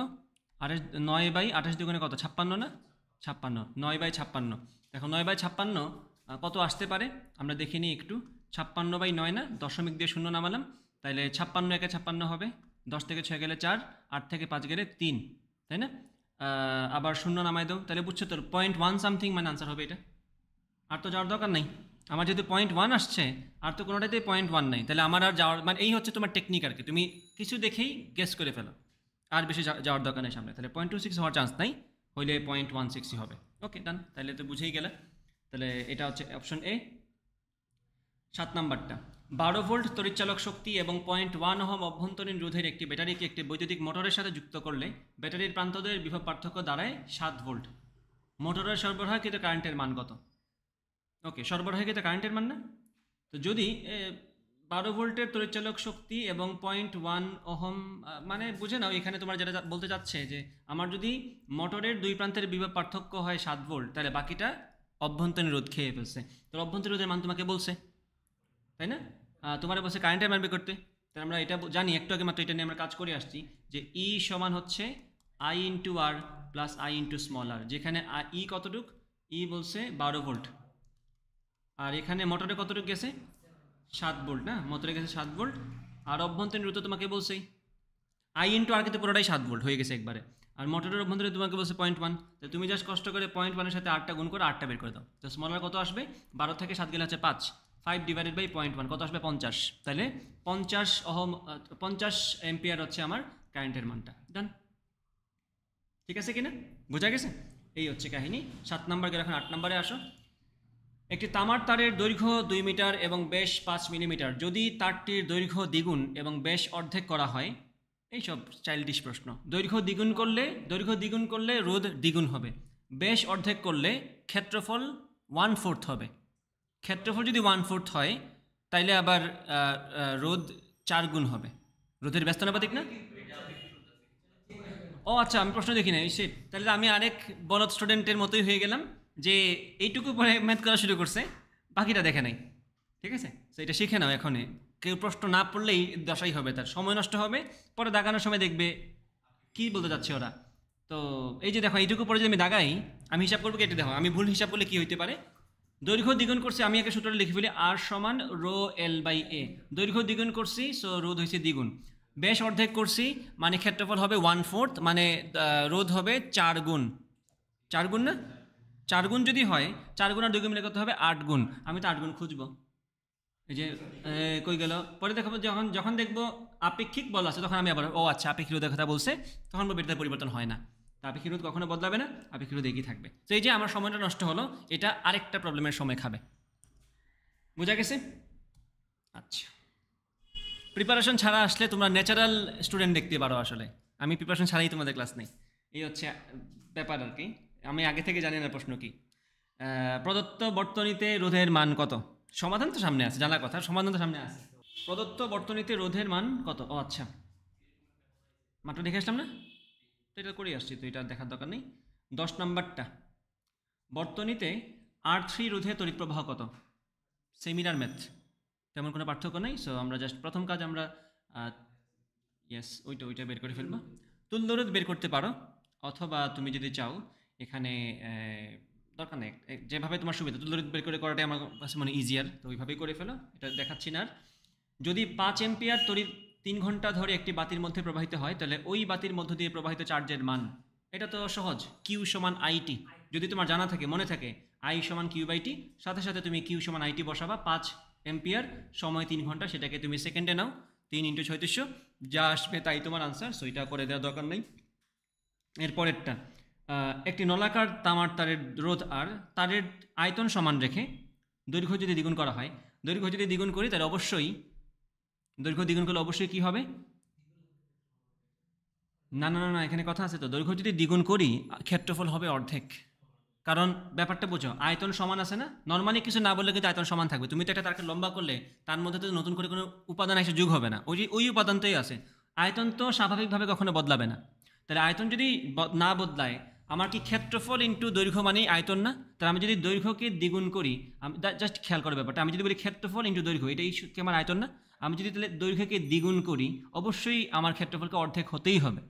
আঠাশ নয় বাই আঠাশ দুগুণে কত ছাপ্পান্ন না ছাপ্পান্ন নয় বাই ছাপ্পান্ন দেখো নয় বাই ছাপ্পান্ন কত আসতে পারে আমরা দেখে নিই একটু ছাপ্পান্ন বাই নয় না দশমিক দিয়ে শূন্য নামালাম তাহলে ছাপ্পান্ন একে ছাপ্পান্ন হবে দশ থেকে ছয় গেলে চার আট থেকে পাঁচ গেলে তিন তাই না আবার শূন্য নামায় দাও তাহলে বুঝছো তোর পয়েন্ট ওয়ান সামথিং মানে আনসার হবে এটা আর তো যাওয়ার দরকার নেই আমার যদি পয়েন্ট ওয়ান আসছে আর তো কোনোটাতেই পয়েন্ট ওয়ান নাই তাহলে আমার আর যাওয়ার মানে এই হচ্ছে তোমার টেকনিক আর কি তুমি কিছু দেখেই গেস করে ফেলো আর বেশি যাওয়ার দরকার নেই সামনে তাহলে পয়েন্ট টু সিক্স হওয়ার চান্স নাই হইলে পয়েন্ট ওয়ান সিক্সই হবে ওকে ডান তাহলে তো বুঝেই গেলে তাহলে এটা হচ্ছে অপশন এ সাত নাম্বারটা বারো ভোল্ট তরিচালক শক্তি এবং পয়েন্ট ওয়ান হোম অভ্যন্তরীণ রোধের একটি ব্যাটারিকে একটি বৈদ্যুতিক মোটরের সাথে যুক্ত করলে ব্যাটারির প্রান্তদের বিভব পার্থক্য দাঁড়ায় সাত ভোল্ট মোটরের সরবরাহকৃত কারেন্টের মান কত ওকে সরবরাহকৃত কারেন্টের মান না তো যদি বারো ভোল্টের তরিচালক শক্তি এবং পয়েন্ট ওয়ান ওহম মানে বুঝে নাও এখানে তোমার যেটা বলতে চাচ্ছে যে আমার যদি মোটরের দুই প্রান্তের বিভব পার্থক্য হয় সাত ভোল্ট তাহলে বাকিটা অভ্যন্তরীণ রোধ খেয়ে ফেলছে তো অভ্যন্তরীণ রোধের মান তোমাকে বলছে তাই না তোমার বলছে কারেন্টের মারবে বের করতে তাহলে আমরা এটা জানি একটু আগে মাত্র এটা নিয়ে আমরা কাজ করে আসছি যে ই e সমান হচ্ছে I into R plus I into small R যেখানে ই e কতটুক ই e বলছে বারো ভোল্ট আর এখানে মোটরে কতটুক গেছে সাত ভোল্ট না মোটরে গেছে সাত ভোল্ট আর অভ্যন্তরীণ রুতো তোমাকে বলছেই আই ইন্টু আর কিন্তু পুরোটাই সাত ভোল্ট হয়ে গেছে একবারে আর মোটরের অভ্যন্তরে তোমাকে বলছে পয়েন্ট ওয়ান তো তুমি জাস্ট কষ্ট করে পয়েন্ট ওয়ানের সাথে আটটা গুণ করে আটটা বের করে দাও তো স্মল আর কত আসবে বারো থেকে সাত গেলে হচ্ছে পাঁচ five divided by point one কত আসবে পঞ্চাশ তাহলে পঞ্চাশ অহম পঞ্চাশ এম্পিয়ার হচ্ছে আমার কারেন্টের মানটা ডান ঠিক আছে কিনা বোঝা গেছে এই হচ্ছে কাহিনী সাত নম্বর গেলে এখন আট নম্বরে আসো একটি তামার তারের দৈর্ঘ্য দুই মিটার এবং বেশ পাঁচ মিলিমিটার যদি তারটির দৈর্ঘ্য দ্বিগুণ এবং বেশ অর্ধেক করা হয় এইসব চাইল্ডিশ প্রশ্ন দৈর্ঘ্য দ্বিগুণ করলে দৈর্ঘ্য দ্বিগুণ করলে রোদ দ্বিগুণ হবে বেশ অর্ধেক করলে ক্ষেত্রফল ওয়ান ফোর্থ হবে ক্ষেত্রফল যদি ওয়ান ফোর্থ হয় তাইলে আবার রোদ চার গুণ হবে রোদের ব্যস্তনাপাতিক না ও আচ্ছা আমি প্রশ্ন দেখি না সে তাহলে আমি আরেক বলদ স্টুডেন্টের মতোই হয়ে গেলাম যে এইটুকু পরে ম্যাথ করা শুরু করছে বাকিটা দেখে নাই ঠিক আছে তো এটা শিখে নাও এখনই কেউ প্রশ্ন না পড়লেই দশাই হবে তার সময় নষ্ট হবে পরে দাগানোর সময় দেখবে কি বলতে যাচ্ছে ওরা তো এই যে দেখো এইটুকু পরে যদি আমি দাগাই আমি হিসাব করবো কি এটা দেখো আমি ভুল হিসাব করলে কি হইতে পারে দৈর্ঘ্য দ্বিগুণ করছি আমি একে সূত্রটা লিখে ফেলি আর সমান রো এল বাই এ দৈর্ঘ্য দ্বিগুণ করছি সো রোধ হয়েছে দ্বিগুণ বেশ অর্ধেক করছি মানে ক্ষেত্রফল হবে ওয়ান ফোর্থ মানে রোধ হবে চার গুণ চার গুণ না চার গুণ যদি হয় চার গুণ আর দুই গুণ মিলে করতে হবে আট গুণ আমি তো আট গুণ খুঁজবো এই যে কই গেল পরে দেখাবো যখন যখন দেখবো আপেক্ষিক বল আছে তখন আমি আবার ও আচ্ছা আপেক্ষিক কথা বলছে তখন বেটার পরিবর্তন হয় না আপেক্ষিক রোধ কখনো বদলাবে না আপেক্ষিক রোধ একই থাকবে তো এই যে আমার সময়টা নষ্ট হলো এটা আরেকটা প্রবলেমের সময় খাবে বোঝা গেছে আচ্ছা প্রিপারেশন ছাড়া আসলে তোমরা ন্যাচারাল স্টুডেন্ট দেখতে পারো আসলে আমি প্রিপারেশন ছাড়াই তোমাদের ক্লাস নেই এই হচ্ছে ব্যাপার আর কি আমি আগে থেকে জানি না প্রশ্ন কি প্রদত্ত বর্তনীতে রোধের মান কত সমাধান তো সামনে আছে জানা কথা সমাধান তো সামনে আছে প্রদত্ত বর্তনীতে রোধের মান কত ও আচ্ছা মাত্র দেখে আসলাম না তো এটা করেই আসছি তো এটা দেখার দরকার নেই দশ নম্বরটা বর্তনীতে আর থ্রি রোধে তড়িৎ প্রবাহ কত সেমিনার ম্যাথ তেমন কোনো পার্থক্য নেই সো আমরা জাস্ট প্রথম কাজ আমরা ইয়েস ওইটা ওইটা বের করে ফেলবো রোধ বের করতে পারো অথবা তুমি যদি চাও এখানে দরকার নেই যেভাবে তোমার সুবিধা রোধ বের করে করাটাই আমার কাছে মানে ইজিয়ার তো ওইভাবেই করে ফেলো এটা দেখাচ্ছি না আর যদি পাঁচ এম্পিয়ার তড়িৎ তিন ঘন্টা ধরে একটি বাতির মধ্যে প্রবাহিত হয় তাহলে ওই বাতির মধ্য দিয়ে প্রবাহিত চার্জের মান এটা তো সহজ কিউ সমান আইটি যদি তোমার জানা থাকে মনে থাকে আই সমান কিউ বাইটি সাথে সাথে তুমি কিউ সমান আইটি বসাবা পাঁচ এম্পিয়ার সময় তিন ঘন্টা সেটাকে তুমি সেকেন্ডে নাও তিন ইন্টু ছয়ত্রিশশো যা আসবে তাই তোমার আনসার সইটা করে দেওয়ার দরকার নেই এরপরেরটা একটি নলাকার তামার তারের রোধ আর তারের আয়তন সমান রেখে দৈর্ঘ্য যদি দ্বিগুণ করা হয় দৈর্ঘ্য যদি দ্বিগুণ করি তাহলে অবশ্যই দৈর্ঘ্য দ্বিগুণ করলে অবশ্যই কি হবে না না না এখানে কথা আছে তো দৈর্ঘ্য যদি দ্বিগুণ করি ক্ষেত্রফল হবে অর্ধেক কারণ ব্যাপারটা বোঝো আয়তন সমান আছে না নর্মালি কিছু না বললে কিন্তু আয়তন সমান থাকবে তুমি তো একটা তারকে লম্বা করলে তার মধ্যে তো নতুন করে কোনো উপাদান এসে যুগ হবে না ওই ওই উপাদানটাই আছে আয়তন তো স্বাভাবিকভাবে কখনো বদলাবে না তাহলে আয়তন যদি না বদলায় আমার কি ক্ষেত্রফল ইন্টু দৈর্ঘ্য মানেই আয়তন না তাহলে আমি যদি দৈর্ঘ্যকে দ্বিগুণ করি আমি জাস্ট খেয়াল করার ব্যাপারটা আমি যদি বলি ক্ষেত্রফল ইন্টু দৈর্ঘ্য এটাই কি আমার আয়তন না আমি যদি তাহলে দৈর্ঘ্যকে দ্বিগুণ করি অবশ্যই আমার ক্ষেত্রফলকে অর্ধেক হতেই হবে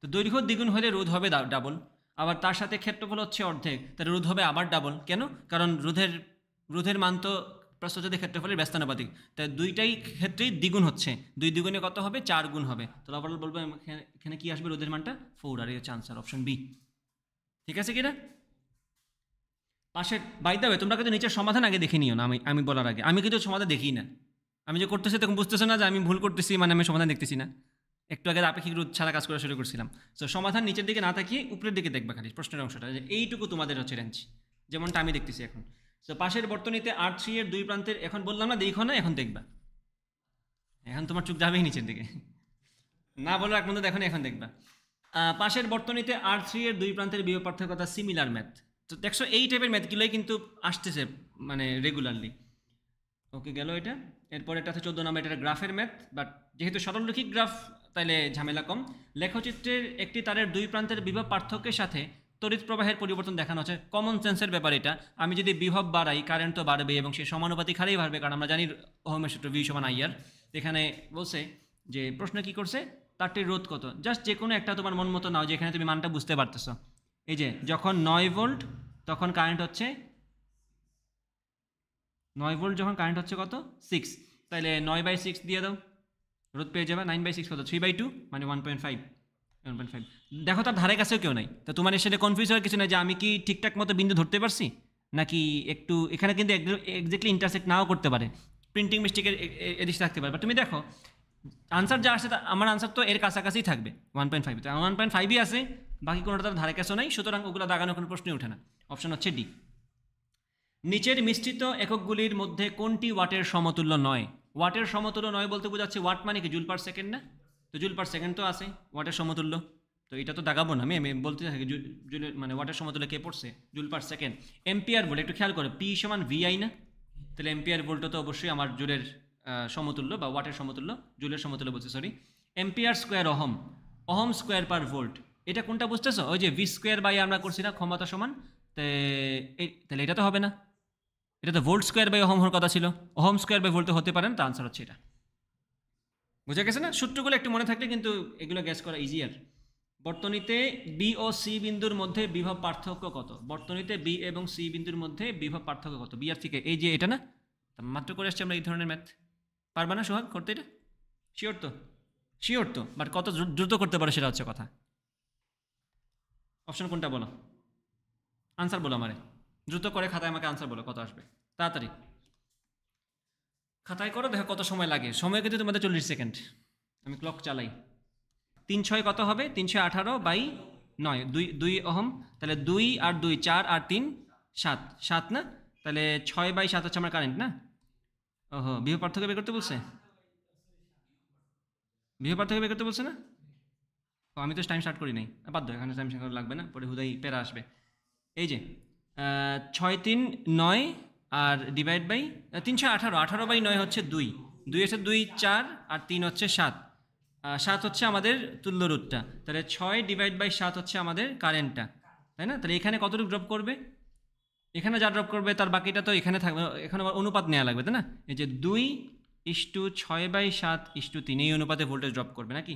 তো দৈর্ঘ্য দ্বিগুণ হলে রোধ হবে ডাবল আবার তার সাথে ক্ষেত্রফল হচ্ছে অর্ধেক তাহলে রোধ হবে আবার ডাবল কেন কারণ রোধের রোধের মান তো প্রস্তুতের ক্ষেত্রফলের ব্যস্তানুপাতিক তাই দুইটাই ক্ষেত্রেই দ্বিগুণ হচ্ছে দুই দ্বিগুণে কত হবে চার গুণ হবে তাহলে আবার বলবো এখানে কি আসবে রোধের মানটা ফোর আর এই হচ্ছে আনসার অপশন বি ঠিক আছে কিনা পাশের বাইতে হবে তোমরা কিন্তু নিচের সমাধান আগে দেখে নিও না আমি আমি বলার আগে আমি কিন্তু সমাধান দেখি না আমি যে করতেছি তখন বুঝতেছে না যে আমি ভুল করতেছি মানে আমি সমাধান দেখতেছি না একটু আগে আপেক্ষিক রোধ ছাড়া কাজ করা শুরু করছিলাম সো সমাধান নিচের দিকে না তাকিয়ে উপরের দিকে দেখবে খালি প্রশ্নের অংশটা যে এইটুকু তোমাদের হচ্ছে রেঞ্জ যেমনটা আমি দেখতেছি এখন সো পাশের বর্তনীতে আর থ্রি এর দুই প্রান্তের এখন বললাম না দেখো না এখন দেখবা এখন তোমার চুপ যাবেই নিচের দিকে না বলো এক দেখো এখন দেখবা পাশের বর্তনীতে আর থ্রি এর দুই প্রান্তের বিয়োগ পার্থক্যতা সিমিলার ম্যাথ তো দেখছো এই টাইপের ম্যাথগুলোই কিন্তু আসতেছে মানে রেগুলারলি ওকে গেল এটা এরপর এটা হচ্ছে চোদ্দ নম্বর এটা গ্রাফের ম্যাথ বাট যেহেতু সরলরৈখিক গ্রাফ তাইলে ঝামেলা কম লেখচিত্রের একটি তারের দুই প্রান্তের বিভব পার্থক্যের সাথে তড়িৎ প্রবাহের পরিবর্তন দেখানো হচ্ছে কমন সেন্সের ব্যাপার এটা আমি যদি বিভব বাড়াই কারেন্ট তো বাড়বে এবং সে সমানুপাতিক হারেই বাড়বে কারণ আমরা জানি হোমেশ্বর ভি সমান আইয়ার এখানে বলছে যে প্রশ্ন কি করছে তারটির রোধ কত জাস্ট যে কোনো একটা তোমার মন মতো নাও যেখানে তুমি মানটা বুঝতে পারতেছো এই যে যখন নয় ভোল্ট তখন কারেন্ট হচ্ছে নয় ভোল্ট যখন কারেন্ট হচ্ছে কত সিক্স তাহলে নয় বাই সিক্স দিয়ে দাও রোধ পেয়ে যাবে নাইন বাই সিক্স কত থ্রি বাই টু মানে one point five one point five দেখো তার ধারে কাছেও কেউ নাই তো তোমার সেটা কনফিউজ হওয়ার কিছু নাই যে আমি কি ঠিকঠাক মতো বিন্দু ধরতে পারছি নাকি একটু এখানে কিন্তু একজাক্টলি ইন্টারসেক্ট নাও করতে পারে প্রিন্টিং মিস্টেকের এদিকে রাখতে পারে বা তুমি দেখো আনসার যা আসে আমার আনসার তো এর কাছাকাছি থাকবে one point five one point ফাইভই আছে বাকি কোনোটা তার ধারে কাছেও নেই সুতরাং ওগুলো দাগানো কোনো প্রশ্নই ওঠে না অপশন হচ্ছে ডি নিচের মিশ্রিত এককগুলির মধ্যে কোনটি ওয়াটের সমতুল্য নয় ওয়াটের সমতুল্য নয় বলতে বোঝাচ্ছে ওয়াট মানে কি জুল পার সেকেন্ড না তো জুল পার সেকেন্ড তো আছে ওয়াটের সমতুল্য তো এটা তো দাগাবো না আমি আমি বলতে থাকি মানে ওয়াটের সমতুল্য কে পড়ছে joule per second ampere volt একটু খেয়াল করো পি সমান ভিআই না তাহলে এম্পিয়ার ভোল্টটা তো অবশ্যই আমার জুলের সমতুল্য বা ওয়াটের সমতুল্য জুলের সমতুল্য বলছে সরি এম্পিয়ার স্কোয়ার অহম অহম স্কোয়ার পার ভোল্ট এটা কোনটা বুঝতেছ ওই যে ভি স্কোয়ার বাই আমরা করছি না ক্ষমতা সমান তাহলে এটা তো হবে না এটা তো ভোল্ট স্কোয়ার বাই অহম হওয়ার কথা ছিল অহম স্কোয়ার বাই ভোল্ট হতে পারেন তা আনসার হচ্ছে এটা বুঝে গেছে না সূত্রগুলো একটু মনে থাকলে কিন্তু এগুলো গ্যাস করা ইজিয়ার বর্তনীতে বি ও সি বিন্দুর মধ্যে বিভব পার্থক্য কত বর্তনীতে বি এবং সি বিন্দুর মধ্যে বিভব পার্থক্য কত বি আর থেকে এই যে এটা না মাত্র করে আসছি আমরা এই ধরনের ম্যাথ পারবে না সোহাগ করতে এটা শিওর তো শিওর তো বাট কত দ্রুত করতে পারো সেটা হচ্ছে কথা অপশন কোনটা বলো আনসার বলো আমারে দ্রুত করে খাতায় আমাকে আনসার বলো কত আসবে তাড়াতাড়ি খাতায় করো দেখো কত সময় লাগে সময় কিন্তু তোমাদের চল্লিশ সেকেন্ড আমি ক্লক চালাই তিন ছয় কত হবে তিন ছয় আঠারো বাই নয় দুই দুই অহম তাহলে দুই আর দুই চার আর তিন সাত সাত না তাহলে ছয় বাই সাত হচ্ছে আমার কারেন্ট না ওহো বিভব পার্থক্য বের করতে বলছে বিভব পার্থক্য বের করতে বলছে না ও আমি তো টাইম স্টার্ট করি নাই বাধ্য এখানে টাইম স্টার্ট লাগবে না পরে হুদাই পেরা আসবে এই যে ছয় তিন নয় আর ডিভাইড বাই তিন ছয় আঠারো আঠারো বাই নয় হচ্ছে দুই দুই হচ্ছে দুই চার আর তিন হচ্ছে সাত সাত হচ্ছে আমাদের তুল্য রুটটা তাহলে ছয় ডিভাইড বাই সাত হচ্ছে আমাদের কারেন্টটা তাই না তাহলে এখানে কতটুকু ড্রপ করবে এখানে যা ড্রপ করবে তার বাকিটা তো এখানে থাকবে এখানে আবার অনুপাত নেওয়া লাগবে তাই না এই যে দুই ইস্টু ছয় বাই সাত ইস্টু তিন এই অনুপাতে ভোল্টেজ ড্রপ করবে নাকি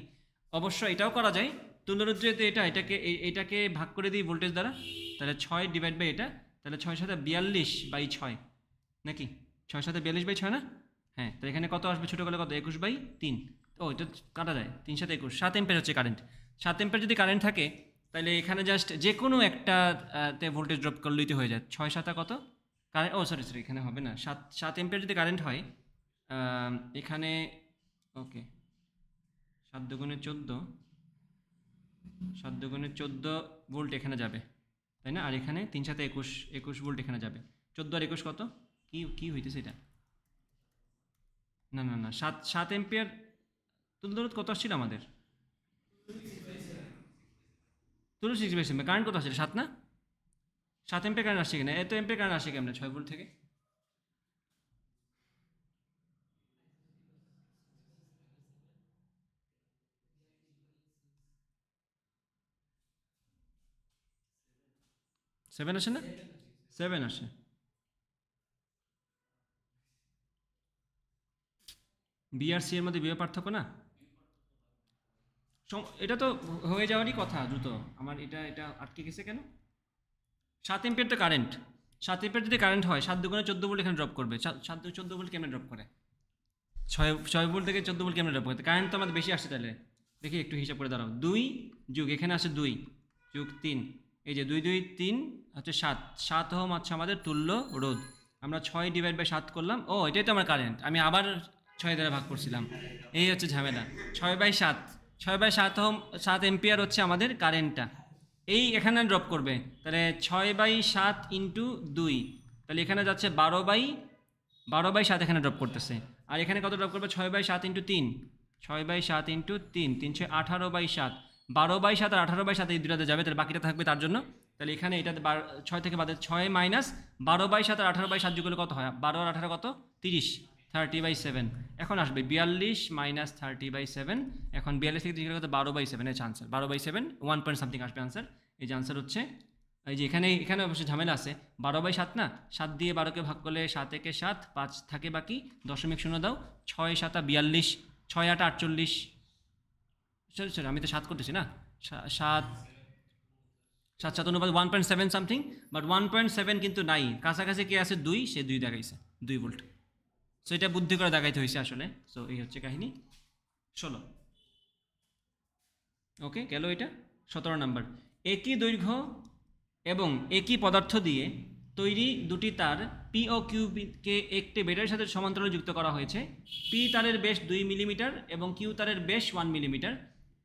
অবশ্য এটাও করা যায় তুলনার যেহেতু এটা এটাকে এটাকে ভাগ করে দিই ভোল্টেজ দ্বারা তাহলে ছয় ডিভাইড বাই এটা তাহলে ছয় সাথে বিয়াল্লিশ বাই ছয় নাকি ছয় সাথে বিয়াল্লিশ বাই ছয় না হ্যাঁ তাহলে এখানে কত আসবে ছোটো কত একুশ বাই তিন ও এটা কাটা যায় তিন সাথে একুশ সাত এম্পের হচ্ছে কারেন্ট সাত এম্পের যদি কারেন্ট থাকে তাহলে এখানে জাস্ট যে কোনো তে ভোল্টেজ ড্রপ করলেই তো হয়ে যায় ছয় সাতা কত কারেন্ট ও সরি সরি এখানে হবে না সাত সাত এম্পিয়ার যদি কারেন্ট হয় এখানে ওকে সাত দুগুণে চোদ্দো সাত দুগুণে চোদ্দো ভোল্ট এখানে যাবে তাই না আর এখানে তিন সাথে একুশ একুশ ভোল্ট এখানে যাবে চোদ্দো আর একুশ কত কী কী হইতেছে এটা না না না সাত সাত এম্পিয়ার তুলদরত কত আসছিল আমাদের টু সিক্স বেশি সেভেন কারেন্ট কত আসছে সাত না সাত এমপে কারেন্ট আসছে কিনা এত এম্পে কারেন্ট আসছে কেমন ছয় ভোল্ট থেকে সেভেন আসে না সেভেন আসে বি এর মধ্যে বিয়ে পার্থক্য না এটা তো হয়ে যাওয়ারই কথা দ্রুত আমার এটা এটা আটকে গেছে কেন সাত এম্পিয়ার তো কারেন্ট সাত এম্পিয়ার যদি কারেন্ট হয় সাত দুগুণে চোদ্দো ভোল্ট এখানে ড্রপ করবে সাত দুগুণ চোদ্দো ভোল্ট কেমনে ড্রপ করে ছয় ছয় ভোল্ট থেকে চোদ্দো ভোল্ট কেমনে ড্রপ করে কারেন্ট তো আমাদের বেশি আসছে তাহলে দেখি একটু হিসাব করে দাঁড়াও দুই যুগ এখানে আসে দুই যুগ তিন এই যে দুই দুই তিন হচ্ছে সাত সাত হোম আছে আমাদের তুল্য রোধ আমরা ছয় ডিভাইড বাই সাত করলাম ও এটাই তো আমার কারেন্ট আমি আবার ছয় দ্বারা ভাগ করছিলাম এই হচ্ছে ঝামেলা ছয় বাই সাত ছয় বাই সাত হোম সাত এম্পিয়ার হচ্ছে আমাদের কারেন্টটা এই এখানে ড্রপ করবে তাহলে ছয় বাই সাত ইন্টু দুই তাহলে এখানে যাচ্ছে বারো বাই বারো বাই সাত এখানে ড্রপ করতেছে আর এখানে কত ড্রপ করবে ছয় বাই সাত ইন্টু তিন ছয় বাই সাত ইন্টু তিন তিন ছয় আঠারো বাই সাত বারো বাই সাত আর আঠারো বাই সাত এই দুটাতে যাবে তাহলে বাকিটা থাকবে তার জন্য তাহলে এখানে এটাতে বার ছয় থেকে বাদে ছয় মাইনাস বারো বাই সাত আর আঠারো বাই সাত যুগলে কত হয় বারো আর আঠারো কত তিরিশ থার্টি বাই সেভেন এখন আসবে বিয়াল্লিশ মাইনাস থার্টি বাই সেভেন এখন বিয়াল্লিশ থেকে জিজ্ঞাসা করতে বারো বাই সেভেনের আনসার বারো by seven one point something আসবে আনসার এই যে আনসার হচ্ছে এই যে এখানে এখানে অবশ্যই ঝামেলা আছে বারো বাই সাত না সাত দিয়ে বারোকে ভাগ করলে সাত একে সাত পাঁচ থাকে বাকি দশমিক শূন্য দাও ছয় সাতা বিয়াল্লিশ ছয় আট আটচল্লিশ সরি সরি আমি তো সাত করতেছি না সাত সাত সাত অনুপাত one point seven something but one point seven কিন্তু নাই কাছাকাছি কে আছে দুই সে দুই দেখাইছে দুই ভোল্ট সো এটা বুদ্ধি করে দেখাইতে হয়েছে আসলে সো এই হচ্ছে কাহিনী ষোলো ওকে গেল এটা সতেরো নাম্বার একই দৈর্ঘ্য এবং একই পদার্থ দিয়ে তৈরি দুটি তার পি ও কিউকে একটি বেডের সাথে সমান্তরালে যুক্ত করা হয়েছে পি তারের বেশ দুই মিলিমিটার এবং কিউ তারের বেশ ওয়ান মিলিমিটার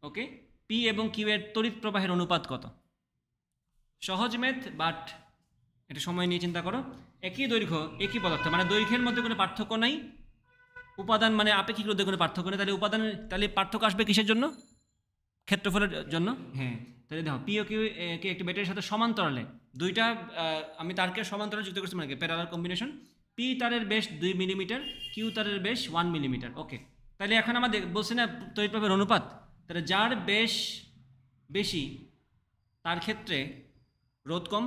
ওকে পি এবং কিউ এর তড়িৎ প্রবাহের অনুপাত কত সহজ ম্যাথ বাট এটা সময় নিয়ে চিন্তা করো একই দৈর্ঘ্য একই পদার্থ মানে দৈর্ঘ্যের মধ্যে কোনো পার্থক্য নাই উপাদান মানে আপেক্ষিক রোধে কোনো পার্থক্য নেই তাহলে উপাদান তাহলে পার্থক্য আসবে কিসের জন্য ক্ষেত্রফলের জন্য হ্যাঁ তাহলে দেখো পিও কিউ কে একটি ব্যাটারির সাথে সমান্তরালে দুইটা আমি তারকে সমান্তরাল যুক্ত করছি মানে প্যারালার কম্বিনেশন পি তারের বেশ দুই মিলিমিটার কিউ তারের বেশ ওয়ান মিলিমিটার ওকে তাহলে এখন আমাদের বলছি না তৈরিভাবে অনুপাত তাহলে যার বেশ বেশি তার ক্ষেত্রে রোধ কম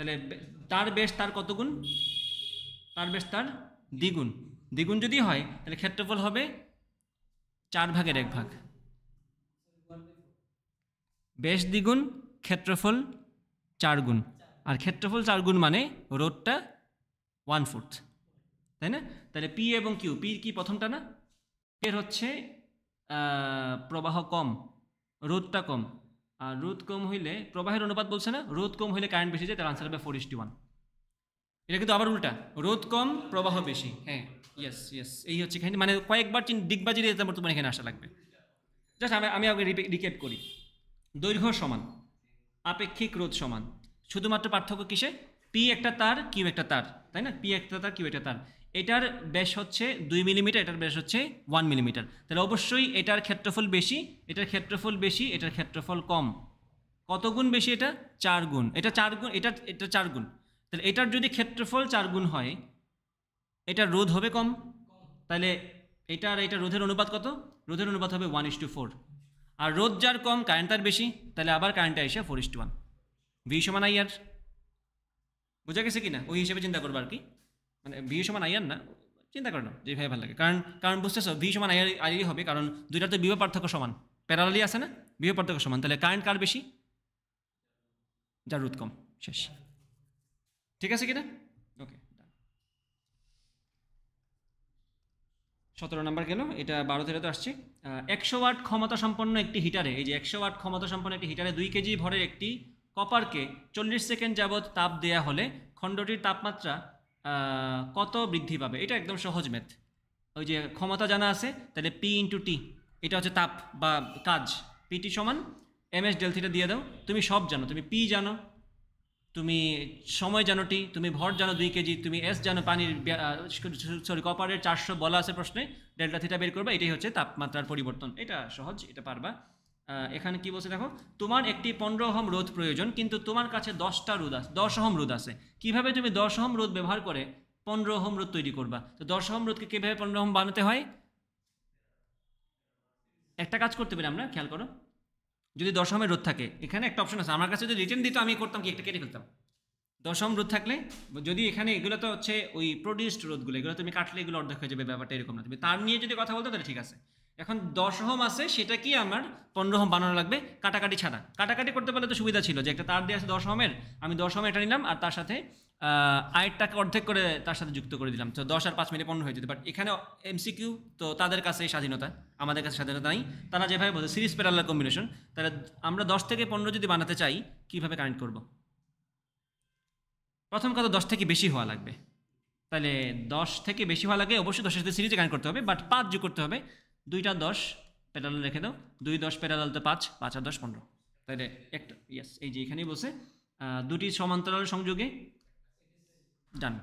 তাহলে তার বেশ তার কত গুণ তার বেশ তার দ্বিগুণ দ্বিগুণ যদি হয় তাহলে ক্ষেত্রফল হবে চার ভাগের এক ভাগ বেশ দ্বিগুণ ক্ষেত্রফল চার গুণ আর ক্ষেত্রফল চার গুণ মানে রোডটা ওয়ান ফোর্থ তাই না তাহলে পি এবং কিউ পি কি প্রথমটা না এর হচ্ছে প্রবাহ কম রোদটা কম আর রোধ কম হইলে প্রবাহের অনুপাত বলছে না রোদ কম হইলে কারেন্ট বেশি যায় তার আনসার হবে ফোর ইস্টি ওয়ান এটা কিন্তু আবার উল্টা রোধ কম প্রবাহ বেশি হ্যাঁ ইয়েস ইয়েস এই হচ্ছে এখানে মানে কয়েকবার দিগবাজি দিয়ে তোমার তোমার এখানে আসা লাগবে জাস্ট আমি আমি আগে রিকেট করি দৈর্ঘ্য সমান আপেক্ষিক রোধ সমান শুধুমাত্র পার্থক্য কিসে পি একটা তার কিউ একটা তার তাই না পি একটা তার কিউ একটা তার এটার ব্যাস হচ্ছে দুই মিলিমিটার এটার ব্যাস হচ্ছে ওয়ান মিলিমিটার তাহলে অবশ্যই এটার ক্ষেত্রফল বেশি এটার ক্ষেত্রফল বেশি এটার ক্ষেত্রফল কম কত গুণ বেশি এটা চার গুণ এটা চার গুণ এটা এটা চার গুণ তাহলে এটার যদি ক্ষেত্রফল চার গুণ হয় এটার রোধ হবে কম তাহলে এটার এটা রোধের অনুপাত কত রোধের অনুপাত হবে ওয়ান ইস টু ফোর আর রোধ যার কম কারেন্ট তার বেশি তাহলে আবার কারেন্টটা এসে four is to one V সমান আই আর বোঝা গেছে কিনা ওই হিসেবে চিন্তা করবো আর কি মানে ভি সমান আইয়ার না চিন্তা করে যে ভাই ভালো লাগে কারণ কারণ বুঝতেছো ভি সমান আইয়ার আইয়ারই হবে কারণ দুইটা তো বিভব পার্থক্য সমান প্যারালালি আছে না বিহ পার্থক্য সমান তাহলে কারেন্ট কার বেশি যার রোদ কম শেষ ঠিক আছে কিনা ওকে সতেরো নাম্বার গেল এটা বারো তেরো তো আসছে একশো ওয়াট ক্ষমতা সম্পন্ন একটি হিটারে এই যে একশো ওয়াট ক্ষমতা সম্পন্ন একটি হিটারে দুই কেজি ভরের একটি কপারকে চল্লিশ সেকেন্ড যাবৎ তাপ দেয়া হলে খণ্ডটির তাপমাত্রা কত বৃদ্ধি পাবে এটা একদম সহজ ম্যাথ ওই যে ক্ষমতা জানা আছে তাহলে পি ইন্টু টি এটা হচ্ছে তাপ বা কাজ পিটি সমান এম এস ডেলথিটা দিয়ে দাও তুমি সব জানো তুমি পি জানো তুমি সময় জানো টি তুমি ভর জানো দুই কেজি তুমি এস জানো পানির সরি কপারের চারশো বলা আছে প্রশ্নে ডেল্টা থিটা বের করবা এটাই হচ্ছে তাপমাত্রার পরিবর্তন এটা সহজ এটা পারবা এখানে কি বলছে দেখো তোমার একটি পনেরো ওহম রোধ প্রয়োজন কিন্তু তোমার কাছে দশটা রোদ আছে দশ রোদ আছে কিভাবে তুমি দশ রোদ ব্যবহার করে পনেরো রোদ তৈরি করবা তো দশ ওহম রোধকে কীভাবে পনেরো অহম বানাতে হয় একটা কাজ করতে পারি আমরা খেয়াল করো যদি দশ ওহমের রোধ থাকে এখানে একটা অপশন আছে আমার কাছে যদি রিটার্ন দিত আমি করতাম কি একটা কেটে ফেলতাম দশম রোধ থাকলে যদি এখানে এগুলো তো হচ্ছে ওই প্রডিউসড রোধগুলো এগুলো তুমি কাটলে এগুলো অর্ধেক হয়ে যাবে ব্যাপারটা এরকম না তুমি তার নিয়ে যদি কথা বলতো তাহলে ঠিক আছে এখন দশম আছে সেটা কি আমার পনেরো হোম বানানো লাগবে কাটাকাটি ছাড়া কাটাকাটি করতে পারলে তো সুবিধা ছিল যে একটা তার দিয়ে আছে দশমের আমি দশম এটা নিলাম আর তার সাথে আয়েরটাকে অর্ধেক করে তার সাথে যুক্ত করে দিলাম তো দশ আর পাঁচ মিনিট পনেরো হয়ে যেতে বাট এখানে এমসিকিউ তো তাদের কাছে স্বাধীনতা আমাদের কাছে স্বাধীনতা নেই তারা যেভাবে বলছে সিরিজ প্যারালার কম্বিনেশন তাহলে আমরা দশ থেকে পনেরো যদি বানাতে চাই কীভাবে কানেক্ট করবো প্রথম কথা দশ থেকে বেশি হওয়া লাগবে তাহলে দশ থেকে বেশি হওয়া লাগে অবশ্যই দশের সাথে সিরিজে গান করতে হবে বাট পাঁচ যোগ করতে হবে দুইটা দশ প্যারাল রেখে দাও দুই দশ প্যারাল তো পাঁচ পাঁচ আর দশ পনেরো তাহলে একটা ইয়াস এই যে এখানেই বসে দুটি সমান্তরাল সংযোগে ডান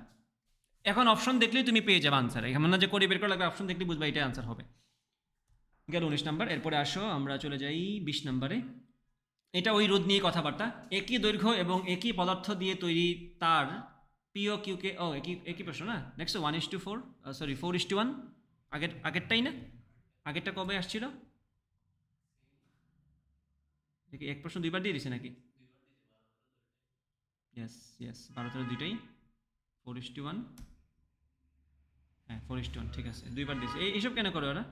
এখন অপশন দেখলেই তুমি পেয়ে যাবে আনসার এখানে না যে করে বের করে লাগবে অপশন দেখলেই বুঝবে এটা আনসার হবে গেল উনিশ নাম্বার এরপরে আসো আমরা চলে যাই বিশ নাম্বারে এটা ওই রোদ নিয়ে কথাবার্তা একই দৈর্ঘ্য এবং একই পদার্থ দিয়ে তৈরি তার পিও কিউকে ও একই একই প্রশ্ন না next one is to four sorry four is to one আগের আগেরটাই না আগেরটা কবে আসছিল এক প্রশ্ন দুইবার দিয়ে দিছে নাকি ইয়েস ইয়েস বারো তেরো দুইটাই ফোর ইস টু ওয়ান হ্যাঁ ফোর ইস টু ওয়ান ঠিক আছে দুইবার দিয়েছে এইসব কেন করে ওরা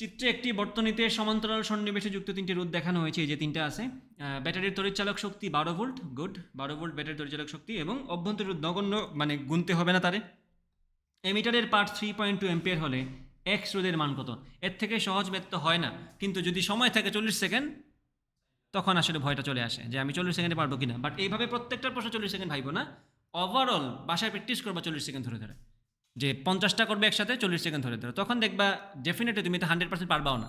চিত্রে একটি বর্তনীতে সমান্তরাল সন্নিবেশে যুক্ত তিনটি রোধ দেখানো হয়েছে এই যে তিনটা আছে ব্যাটারির তরিচালক শক্তি বারো ভোল্ট গুড বারো ভোল্ট ব্যাটারির তরিচালক শক্তি এবং অভ্যন্তরীণ নগণ্য মানে গুনতে হবে না তারে এমিটারের part three point two ampere হলে এক্স রোধের মান কত এর থেকে সহজ ব্যক্ত হয় না কিন্তু যদি সময় থাকে চল্লিশ সেকেন্ড তখন আসলে ভয়টা চলে আসে যে আমি চল্লিশ সেকেন্ডে পারবো কিনা বাট এইভাবে প্রত্যেকটার প্রশ্ন চল্লিশ সেকেন্ড ভাইবো না ওভারঅল বাসায় প্র্যাকটিস করবো চল্লিশ সেকেন্ড ধরে ধরে যে পঞ্চাশটা করবে একসাথে চল্লিশ সেকেন্ড ধরে ধরো তখন দেখবা ডেফিনেটলি তুমি তো হান্ড্রেড পার্সেন্ট পারবাও না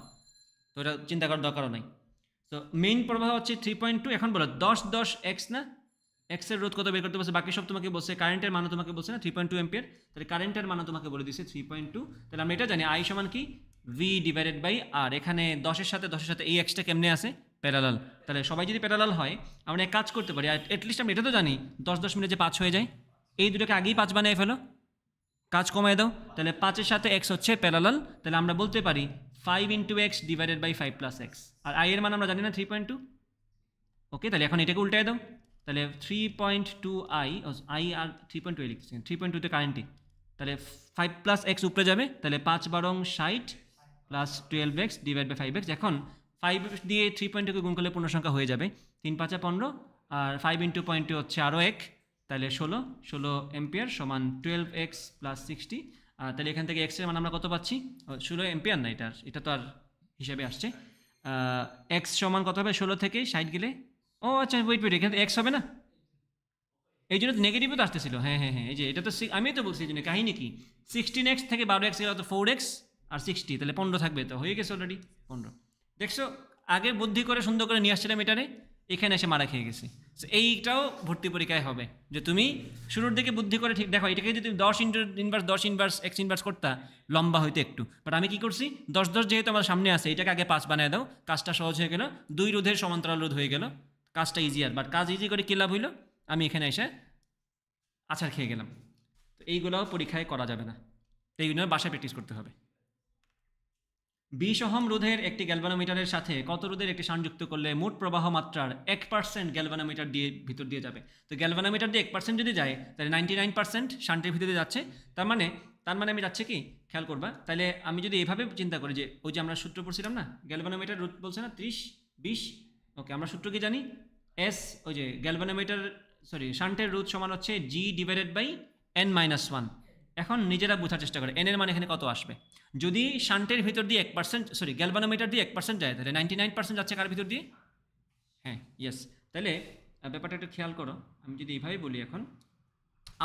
তো এটা চিন্তা করার দরকারও নাই তো মেইন প্রবাহ হচ্ছে থ্রি পয়েন্ট টু এখন বলো দশ দশ এক্স না এক্সের রোধ কত বের করতে বলছে বাকি সব তোমাকে বলছে কারেন্টের মানও তোমাকে বলছে না থ্রি পয়েন্ট টু এম্পিয়ার তাহলে কারেন্টের মানও তোমাকে বলে দিচ্ছে থ্রি পয়েন্ট টু তাহলে আমরা এটা জানি আই সমান কি ভি ডিভাইডেড বাই আর এখানে দশের সাথে দশের সাথে এই এক্সটা কেমনে আছে প্যারালাল তাহলে সবাই যদি প্যারালাল হয় আমরা এক কাজ করতে পারি আর অ্যাটলিস্ট আমরা এটা তো জানি দশ দশ মিনিটে যে পাঁচ হয়ে যায় এই দুটোকে আগেই পাঁচ বানিয়ে ফেলো কাজ কমায় দাও তাহলে পাঁচের সাথে এক্স হচ্ছে প্যারালাল তাহলে আমরা বলতে পারি five into X divided by five plus X আর আই এর মান আমরা জানি না থ্রি পয়েন্ট টু ওকে তাহলে এখন এটাকে উল্টাই দাও তাহলে three point two I I আর থ্রি পয়েন্ট টু লিখছি থ্রি পয়েন্ট টুতে কারেন্টই তাহলে ফাইভ প্লাস এক্স উপরে যাবে তাহলে পাঁচ বারং ষাট plus twelve X divide by five X এখন ফাইভ দিয়ে থ্রি পয়েন্ট টুকে গুণ করলে পূর্ণ সংখ্যা হয়ে যাবে তিন পাঁচা পনেরো আর ফাইভ ইন্টু পয়েন্ট টু হচ্ছে আরও এক তাহলে ষোলো ষোলো এম্পিয়ার সমান টুয়েলভ এক্স প্লাস সিক্সটি তাহলে এখান থেকে এক্সের মান আমরা কত পাচ্ছি ষোলো এম্পিয়ার না এটা এটা তো আর হিসাবে আসছে এক্স সমান কত হবে ষোলো থেকে সাইড গেলে ও আচ্ছা ওয়েট ওয়েট এখানে এক্স হবে না এই জন্য তো নেগেটিভও তো আসতেছিল হ্যাঁ হ্যাঁ হ্যাঁ এই যে এটা তো আমি তো বলছি এই জন্য কাহিনী কি সিক্সটিন এক্স থেকে বারো এক্স গেলে তো ফোর এক্স আর সিক্সটি তাহলে পনেরো থাকবে তো হয়ে গেছে অলরেডি পনেরো দেখছো আগে বুদ্ধি করে সুন্দর করে নিয়ে আসছিলাম এটারে এখানে এসে মারা খেয়ে গেছি এইটাও ভর্তি পরীক্ষায় হবে যে তুমি শুরুর দিকে বুদ্ধি করে ঠিক দেখো এটাকে যদি তুমি দশ ইন্টু ইনভার্স দশ ইনভার্স এক্স ইনভার্স করতা লম্বা হইতে একটু বাট আমি কি করছি দশ দশ যেহেতু আমার সামনে আছে এটাকে আগে পাঁচ বানায় দাও কাজটা সহজ হয়ে গেল দুই রোধের সমান্তরাল রোধ হয়ে গেল কাজটা ইজি আর বাট কাজ ইজি করে কী লাভ হইলো আমি এখানে এসে আছাড় খেয়ে গেলাম তো এইগুলোও পরীক্ষায় করা যাবে না তো এইগুলো বাসায় প্র্যাকটিস করতে হবে বিশ অহম রোধের একটি গ্যালভানোমিটারের সাথে কত রোধের একটি সংযুক্ত করলে মোট প্রবাহ মাত্রার এক পার্সেন্ট গ্যালভানোমিটার দিয়ে ভিতর দিয়ে যাবে তো গ্যালভানোমিটার দিয়ে এক পার্সেন্ট যদি যায় তাহলে নাইনটি নাইন পার্সেন্ট শান্টের ভিতরে যাচ্ছে তার মানে তার মানে আমি যাচ্ছে কি খেয়াল করবা তাহলে আমি যদি এভাবে চিন্তা করি যে ওই যে আমরা সূত্র পড়ছিলাম না গ্যালভানোমিটার রোধ বলছে না ত্রিশ বিশ ওকে আমরা সূত্র কি জানি এস ওই যে গ্যালভানোমিটার সরি শান্টের রোধ সমান হচ্ছে G divided by N minus one এখন নিজেরা বোঝার চেষ্টা করে এনের মানে এখানে কত আসবে যদি শান্টের ভিতর দিয়ে এক পার্সেন্ট সরি গ্যালবানোমিটার দিয়ে এক পার্সেন্ট যায় তাহলে নাইনটি নাইন পার্সেন্ট যাচ্ছে কার ভিতর দিয়ে হ্যাঁ ইয়েস তাহলে ব্যাপারটা একটু খেয়াল করো আমি যদি এইভাবে বলি এখন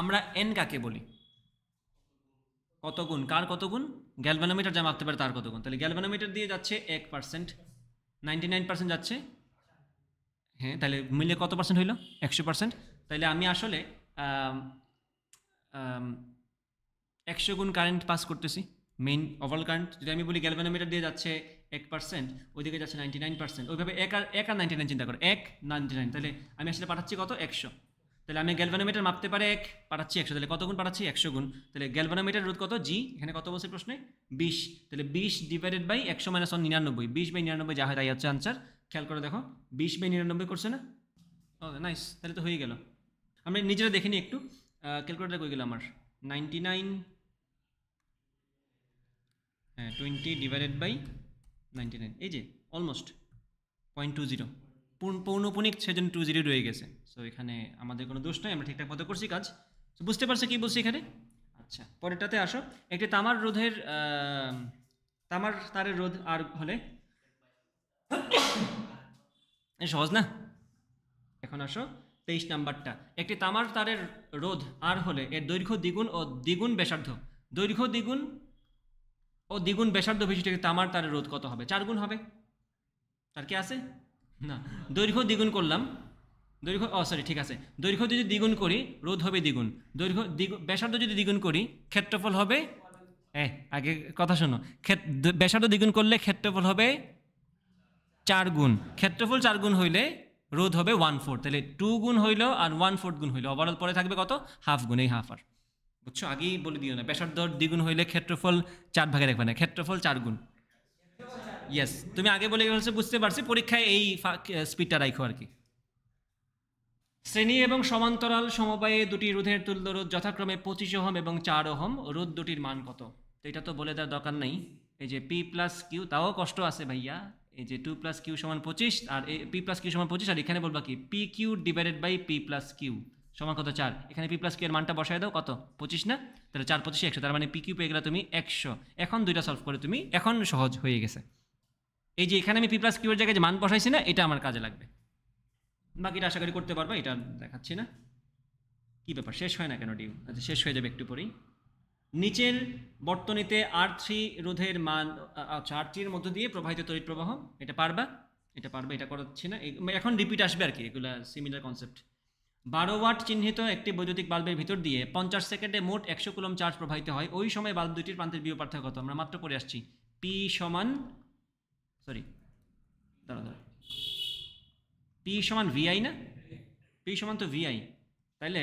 আমরা এন কাকে বলি কত গুণ কার কত গুণ গ্যালভানোমিটার যা মাপতে পারে তার কত গুণ তাহলে গ্যালভানোমিটার দিয়ে যাচ্ছে এক পার্সেন্ট নাইনটি নাইন পার্সেন্ট যাচ্ছে হ্যাঁ তাহলে মিলে কত পার্সেন্ট হইলো একশো পার্সেন্ট তাহলে আমি আসলে একশো গুণ কারেন্ট পাস করতেছি মেইন ওভারঅল কারেন্ট যদি আমি বলি গ্যালভানোমিটার দিয়ে যাচ্ছে এক পার্সেন্ট ওইদিকে যাচ্ছে নাইনটি নাইন পার্সেন্ট ওইভাবে এক আর এক আর নাইনটি নাইন চিন্তা করো এক নাইনটি নাইন তাহলে আমি আসলে পাঠাচ্ছি কত একশো তাহলে আমি গ্যালভানোমিটার মাপতে পারে এক পাঠাচ্ছি একশো তাহলে কত গুণ পাঠাচ্ছি একশো গুণ তাহলে গ্যালভানোমিটার রোধ কত জি এখানে কত বলছে প্রশ্নে বিশ তাহলে বিশ ডিভাইডেড বাই একশো মাইনাস ওয়ান নিরানব্বই বিশ বাই নিরানব্বই যা হয় তাই হচ্ছে আনসার খেয়াল করে দেখো বিশ বাই নিরানব্বই করছে না ও নাইস তাহলে তো হয়ে গেল আমি নিজেরা দেখিনি একটু ক্যালকুলেটার কই গেলো আমার ninety nine twenty divided by ninety nine এই যে অলমোস্ট পয়েন্ট টু জিরো পৌনপুনিক সেজন টু জিরো রয়ে গেছে সো এখানে আমাদের কোনো দোষ নয় আমরা ঠিকঠাক মতো করছি কাজ তো বুঝতে পারছে কী বলছি এখানে আচ্ছা পরেরটাতে আসো একটি তামার রোধের তামার তারের রোধ আর হলে সহজ না এখন আসো তেইশ নাম্বারটা একটি তামার তারের রোধ আর হলে এর দৈর্ঘ্য দ্বিগুণ ও দ্বিগুণ ব্যাসার্ধ দৈর্ঘ্য দ্বিগুণ ও দ্বিগুণ ব্যাসার্ধ বিশিষ্ট তামার তারের রোধ কত হবে চার গুণ হবে তার কি আছে না দৈর্ঘ্য দ্বিগুণ করলাম দৈর্ঘ্য ও সরি ঠিক আছে দৈর্ঘ্য যদি দ্বিগুণ করি রোধ হবে দ্বিগুণ দৈর্ঘ্য দ্বিগুণ ব্যাসার্ধ যদি দ্বিগুণ করি ক্ষেত্রফল হবে হ্যাঁ আগে কথা শোনো ব্যাসার্ধ দ্বিগুণ করলে ক্ষেত্রফল হবে চার গুণ ক্ষেত্রফল চার গুণ হইলে রোধ হবে ওয়ান ফোর্থ তাহলে টু গুণ হইল আর ওয়ান ফোর্থ গুণ হইল ওভারঅল পরে থাকবে কত হাফ গুণ এই হাফ আর বুঝছো আগেই বলে দিও না দর দ্বিগুণ হইলে ক্ষেত্রফল চার ভাগে দেখবে না ক্ষেত্রফল চার গুণ ইয়েস তুমি আগে বলে গেলে বুঝতে পারছি পরীক্ষায় এই স্পিডটা রাখো আর কি শ্রেণী এবং সমান্তরাল সমবায়ে দুটি রোধের তুল্য রোধ যথাক্রমে পঁচিশ ওহম এবং চার ওহম রোধ দুটির মান কত তো এটা তো বলে দেওয়ার দরকার নেই এই যে পি প্লাস কিউ তাও কষ্ট আছে ভাইয়া এই যে টু প্লাস কিউ সমান পঁচিশ আর পি প্লাস কিউ সমান পঁচিশ আর এখানে বলবা কি P Q divided by P plus Q সমান কত চার এখানে পি প্লাস কিউ এর মানটা বসায় দাও কত পঁচিশ না তাহলে চার পঁচিশে একশো তার মানে পি কিউ পেয়ে গেলে তুমি একশো এখন দুইটা সলভ করে তুমি এখন সহজ হয়ে গেছে এই যে এখানে আমি পি প্লাস কিউ এর জায়গায় যে মান বসাইছি না এটা আমার কাজে লাগবে বাকিটা আশা করি করতে পারবো এটা দেখাচ্ছি না কি ব্যাপার শেষ হয় না কেন ডিউ আচ্ছা শেষ হয়ে যাবে একটু পরেই নিচের বর্তনীতে আর থ্রি রোধের মান আচ্ছা আর থ্রির মধ্য দিয়ে প্রবাহিত তড়িৎ প্রবাহ এটা পারবা এটা পারবে এটা করাচ্ছি না এখন রিপিট আসবে আর কি এগুলা সিমিলার কনসেপ্ট বারো ওয়াট চিহ্নিত একটি বৈদ্যুতিক বাল্বের ভিতর দিয়ে পঞ্চাশ সেকেন্ডে মোট একশো কুলম চার্জ প্রবাহিত হয় ওই সময় বাল্ব দুটির প্রান্তের বিয় পার্থক্য কত আমরা মাত্র পড়ে আসছি পি সমান সরি দাঁড়া দাঁড়া পি সমান ভিআই না পি সমান তো ভিআই তাইলে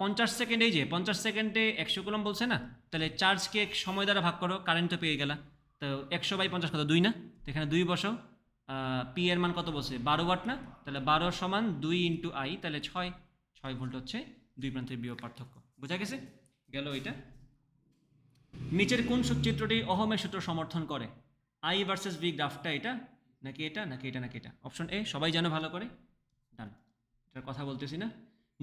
পঞ্চাশ সেকেন্ড এই যে পঞ্চাশ সেকেন্ডে একশো কুলম বলছে না তাহলে চার্জকে সময় দ্বারা ভাগ করো কারেন্ট তো পেয়ে গেলা তো একশো বাই পঞ্চাশ কত দুই না এখানে দুই বসো পি এর মান কত বসে বারো ওয়াট না তাহলে বারো সমান দুই ইন্টু আই তাহলে ছয় ছয় ভোল্ট হচ্ছে দুই প্রান্তের বিয়োগ পার্থক্য বোঝা গেছে গেল এটা নিচের কোন চিত্রটি অহমের সূত্র সমর্থন করে আই ভার্সেস বি গ্রাফটা এটা নাকি এটা নাকি এটা নাকি এটা অপশন এ সবাই জানো ভালো করে ডান এটার কথা বলতেছি না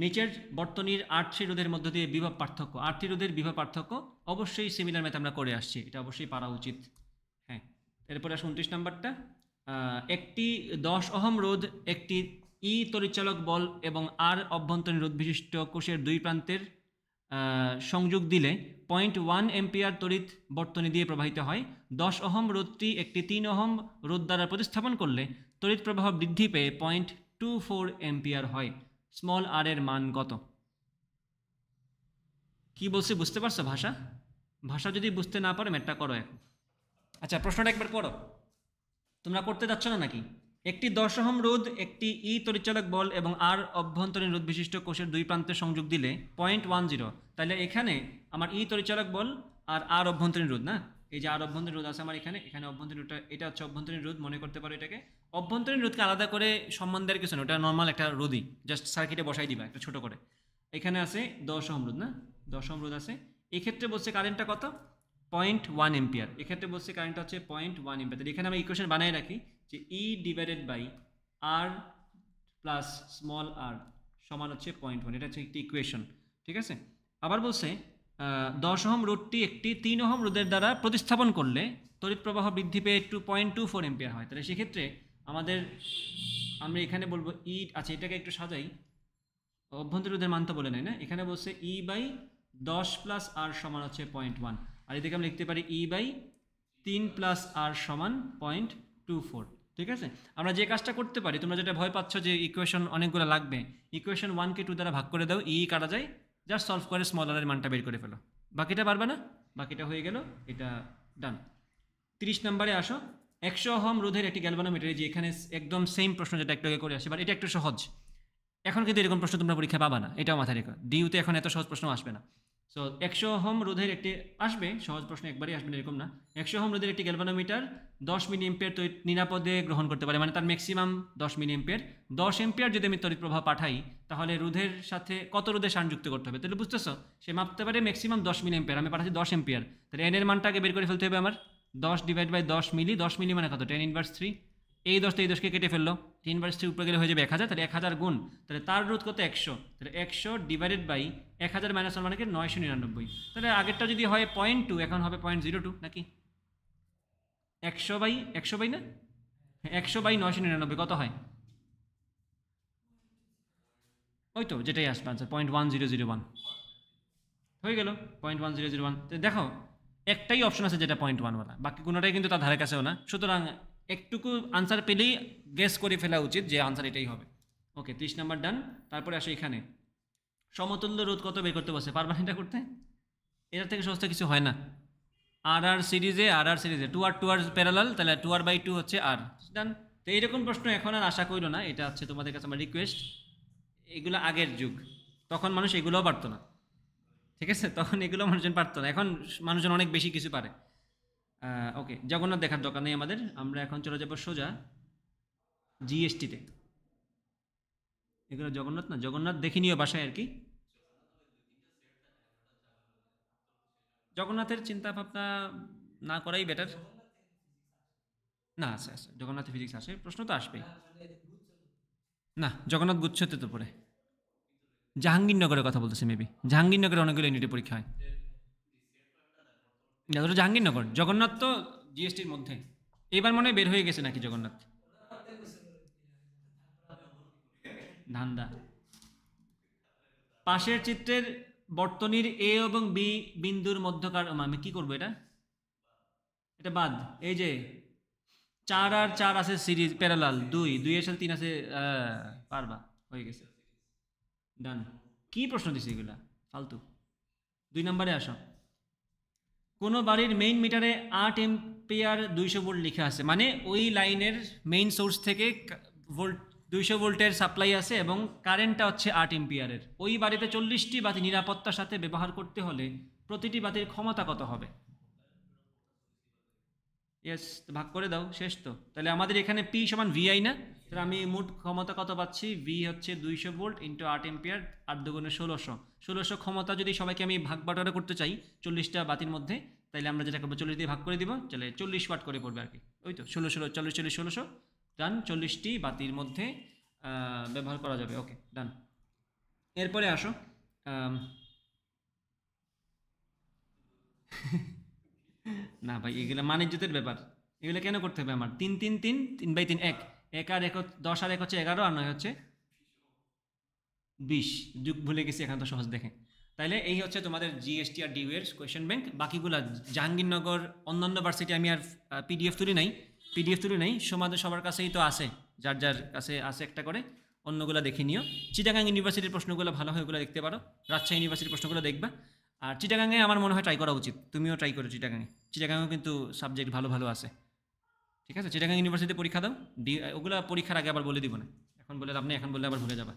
নিচের বর্তনীর আটটি রোধের মধ্য দিয়ে বিভব পার্থক্য আটটি রোধের বিভব পার্থক্য অবশ্যই সিমিলার ম্যাথ আমরা করে আসছি এটা অবশ্যই পারা উচিত হ্যাঁ এরপরে আসুন উনত্রিশ নাম্বারটা একটি দশ অহম রোধ একটি ই তরিচালক বল এবং আর অভ্যন্তরীণ রোধ বিশিষ্ট কোষের দুই প্রান্তের সংযোগ দিলে পয়েন্ট ওয়ান এম্পিয়ার তড়িৎ বর্তনী দিয়ে প্রবাহিত হয় দশ অহম রোধটি একটি তিন অহম রোধ দ্বারা প্রতিস্থাপন করলে তড়িৎ প্রবাহ বৃদ্ধি পেয়ে পয়েন্ট টু ফোর এম্পিয়ার হয় স্মল আর এর মান কত কি বলছি বুঝতে পারছো ভাষা ভাষা যদি বুঝতে না পারো মেটটা করো এখন আচ্ছা প্রশ্নটা একবার করো তোমরা করতে যাচ্ছ না নাকি একটি দশহম রোধ একটি ই তরিচালক বল এবং আর অভ্যন্তরীণ রোধ বিশিষ্ট কোষের দুই প্রান্তে সংযোগ দিলে পয়েন্ট ওয়ান জিরো তাহলে এখানে আমার ই তরিচালক বল আর আর অভ্যন্তরীণ রোধ না এই যে আর অভ্যন্তরীণ রোধ আছে আমার এখানে এখানে অভ্যন্তরীণ রোধটা এটা হচ্ছে অভ্যন্তরীণ রোধ মনে করতে পারো এটাকে অভ্যন্তরীণ রোধকে আলাদা করে সম্মান দেওয়ার কিছু না ওটা নর্মাল একটা রোধই জাস্ট সার্কিটে বসাই দিবা একটা ছোটো করে এখানে আছে দশহম রোধ না দশহম রোধ আছে এক্ষেত্রে বলছে কারেন্টটা কত পয়েন্ট ওয়ান এম্পিয়ার এক্ষেত্রে বলছে কারেন্টটা হচ্ছে পয়েন্ট ওয়ান এম্পিয়ার তাহলে এখানে আমরা ইকুয়েশন বানিয়ে রাখি যে E divided by R plus small r সমান হচ্ছে পয়েন্ট ওয়ান এটা হচ্ছে একটি ইকুয়েশন ঠিক আছে আবার বলছে দশ ওহম রোডটি একটি তিন ওহম রোদের দ্বারা প্রতিস্থাপন করলে তড়িৎ প্রবাহ বৃদ্ধি পেয়ে two point two four ampere হয় তাহলে সেক্ষেত্রে আমাদের আমরা এখানে বলবো ই e, আচ্ছা এটাকে একটু সাজাই রোদের মান তো বলে নেয় না এখানে বলছে ই e বাই দশ প্লাস আর সমান হচ্ছে পয়েন্ট ওয়ান আর এদিকে আমরা লিখতে পারি ই e বাই তিন প্লাস আর সমান পয়েন্ট টু ফোর ঠিক আছে আমরা যে কাজটা করতে পারি তোমরা যেটা ভয় পাচ্ছ যে ইকুয়েশন অনেকগুলো লাগবে ইকুয়েশন ওয়ানকে টু দ্বারা ভাগ করে দাও ই e কাটা যায় জাস্ট সলভ করে স্মল আলের মানটা বের করে ফেলো বাকিটা পারবে না বাকিটা হয়ে গেল এটা ডান তিরিশ নম্বরে আসো একশো অহম রোধের একটি গ্যালভানোমিটার যে এখানে একদম সেম প্রশ্ন যেটা একটু আগে করে আসে বা এটা একটু সহজ এখন কিন্তু এরকম প্রশ্ন তোমরা পরীক্ষা পাবা না এটাও মাথায় রেখো ডিউতে এখন এত সহজ প্রশ্ন আসবে না সো একশো হোম রোধের একটি আসবে সহজ প্রশ্ন একবারই আসবে এরকম না একশো হোম রোধের একটি গ্যালভানোমিটার দশ মিলি এম্পিয়ার তৈরি নিরাপদে গ্রহণ করতে পারে মানে তার ম্যাক্সিমাম দশ মিলি এম্পিয়ার দশ এম্পিয়ার যদি আমি তড়িৎ প্রভাব পাঠাই তাহলে রোধের সাথে কত সান সানযুক্ত করতে হবে তাহলে বুঝতেছ সে মাপতে পারে ম্যাক্সিমাম দশ মিলি এম্পিয়ার আমি পাঠাচ্ছি দশ এম্পিয়ার তাহলে এনের মানটাকে বের করে ফেলতে হবে আমার দশ ডিভাইড বাই দশ মিলি দশ মিলি মানে কত টেন ইনভার্স থ্রি এই দশটা এই দশকে কেটে ফেললো তিন বারিশটি উপরে গেলে হয়ে যাবে এক হাজার তাহলে এক হাজার গুণ তাহলে তার রোধ কত একশো তাহলে একশো ডিভাইডেড বাই এক হাজার মাইনাস ওয়ান মানে কি নয়শো নিরানব্বই তাহলে আগেরটা যদি হয় পয়েন্ট টু এখন হবে পয়েন্ট জিরো টু নাকি একশো বাই একশো বাই না একশো বাই নয়শো নিরানব্বই কত হয় ওই তো যেটাই আসবে answer point one zero zero one হয়ে গেল point one zero zero one দেখো একটাই অপশন আছে যেটা পয়েন্ট ওয়ানওয়ালা বাকি কোনোটাই কিন্তু তার ধারে কাছেও না সুতরাং একটুকু আনসার পেলেই গেস করে ফেলা উচিত যে আনসার এটাই হবে ওকে ত্রিশ নাম্বার ডান তারপরে আসে এখানে সমতুল্য রোধ কত বের করতে বসে পারবেন এটা করতে এটার থেকে সস্তা কিছু হয় না আর আর সিরিজে আর আর সিরিজে two R two R parallel তাহলে টু আর বাই টু হচ্ছে আর ডান তো এইরকম প্রশ্ন এখন আর আশা করিল না এটা হচ্ছে তোমাদের কাছে আমার রিকোয়েস্ট এগুলো আগের যুগ তখন মানুষ এগুলোও পারতো না ঠিক আছে তখন এগুলো মানুষজন পারতো না এখন মানুষজন অনেক বেশি কিছু পারে ওকে জগন্নাথ দেখার দোকান নেই আমাদের আমরা এখন চলে যাবো সোজা জিএসটিতে এগুলো জগন্নাথ না জগন্নাথ দেখে নিও বাসায় আর কি জগন্নাথের চিন্তা ভাবনা না করাই বেটার না আচ্ছা আচ্ছা জগন্নাথ ফিজিক্স আছে প্রশ্ন তো আসবেই না জগন্নাথ গুচ্ছতে তো পরে জাহাঙ্গীরনগরের কথা বলতেছে মেবি জাহাঙ্গীরনগরে অনেকগুলো ইউনিটে পরীক্ষা হয় ওটা জাহাঙ্গীরনগর জগন্নাথ তো জিএসটির মধ্যে এবার মনে বের হয়ে গেছে নাকি জগন্নাথ ধান্দা পাশের চিত্রের বর্তনীর এ এবং বি বিন্দুর মধ্যকার আমি কি করব এটা এটা বাদ এই যে চার আর চার আছে সিরিজ প্যারালাল দুই দুই এর সাথে তিন আছে পারবা হয়ে গেছে ডান কি প্রশ্ন দিছে এগুলা ফালতু দুই নম্বরে আসো কোনো বাড়ির মেইন মিটারে আট এম্পিয়ার দুইশো ভোল্ট লেখা আছে মানে ওই লাইনের মেইন সোর্স থেকে ভোল্ট দুইশো ভোল্টের সাপ্লাই আছে এবং কারেন্টটা হচ্ছে আট এম্পিয়ারের ওই বাড়িতে চল্লিশটি বাতি নিরাপত্তার সাথে ব্যবহার করতে হলে প্রতিটি বাতির ক্ষমতা কত হবে ইয়েস ভাগ করে দাও শেষ তো তাহলে আমাদের এখানে পি সমান ভিআই না তাহলে আমি মোট ক্ষমতা কত পাচ্ছি ভি হচ্ছে দুইশো ভোল্ট ইন্টু আট এম্পিয়ার আট দুগুণে ষোলোশো ষোলোশো ক্ষমতা যদি সবাইকে আমি ভাগ বাটারে করতে চাই চল্লিশটা বাতির মধ্যে তাহলে আমরা যেটা করবো চল্লিশ দিয়ে ভাগ করে দিব তাহলে চল্লিশ ওয়াট করে পড়বে আর কি ওই তো ষোলো ষোলো চল্লিশ চল্লিশ ষোলোশো ডান চল্লিশটি বাতির মধ্যে ব্যবহার করা যাবে ওকে ডান এরপরে আসো না ভাই এগুলো মানের জুতের ব্যাপার এগুলো কেন করতে হবে আমার তিন তিন তিন তিন বাই তিন এক এক আর এক দশ আর এক হচ্ছে এগারো আর নয় হচ্ছে বিশ যুগ ভুলে গেছি এখন তো সহজ দেখে তাহলে এই হচ্ছে তোমাদের জিএসটি আর ডিউ এর কোয়েশন ব্যাংক বাকিগুলো জাহাঙ্গীরনগর অন্যান্য ভার্সিটি আমি আর পিডিএফ তুলি নাই পিডিএফ তুলি নাই সমাজে সবার কাছেই তো আছে যার যার কাছে আছে একটা করে অন্যগুলো দেখে নিও চিটাগাং ইউনিভার্সিটির প্রশ্নগুলো ভালো হয় ওগুলো দেখতে পারো রাজশাহী ইউনিভার্সিটির প্রশ্নগুলো দেখবা আর চিটাগাঙে আমার মনে হয় ট্রাই করা উচিত তুমিও ট্রাই করো চিটাগাঙে চিটাগাঙেও কিন্তু সাবজেক্ট ভালো ভালো আছে ঠিক আছে চিটাগাং ইউনিভার্সিটিতে পরীক্ষা দাও ডি ওগুলো পরীক্ষার আগে আবার বলে দিব না এখন বলে আপনি এখন বলে আবার ভুলে যাবা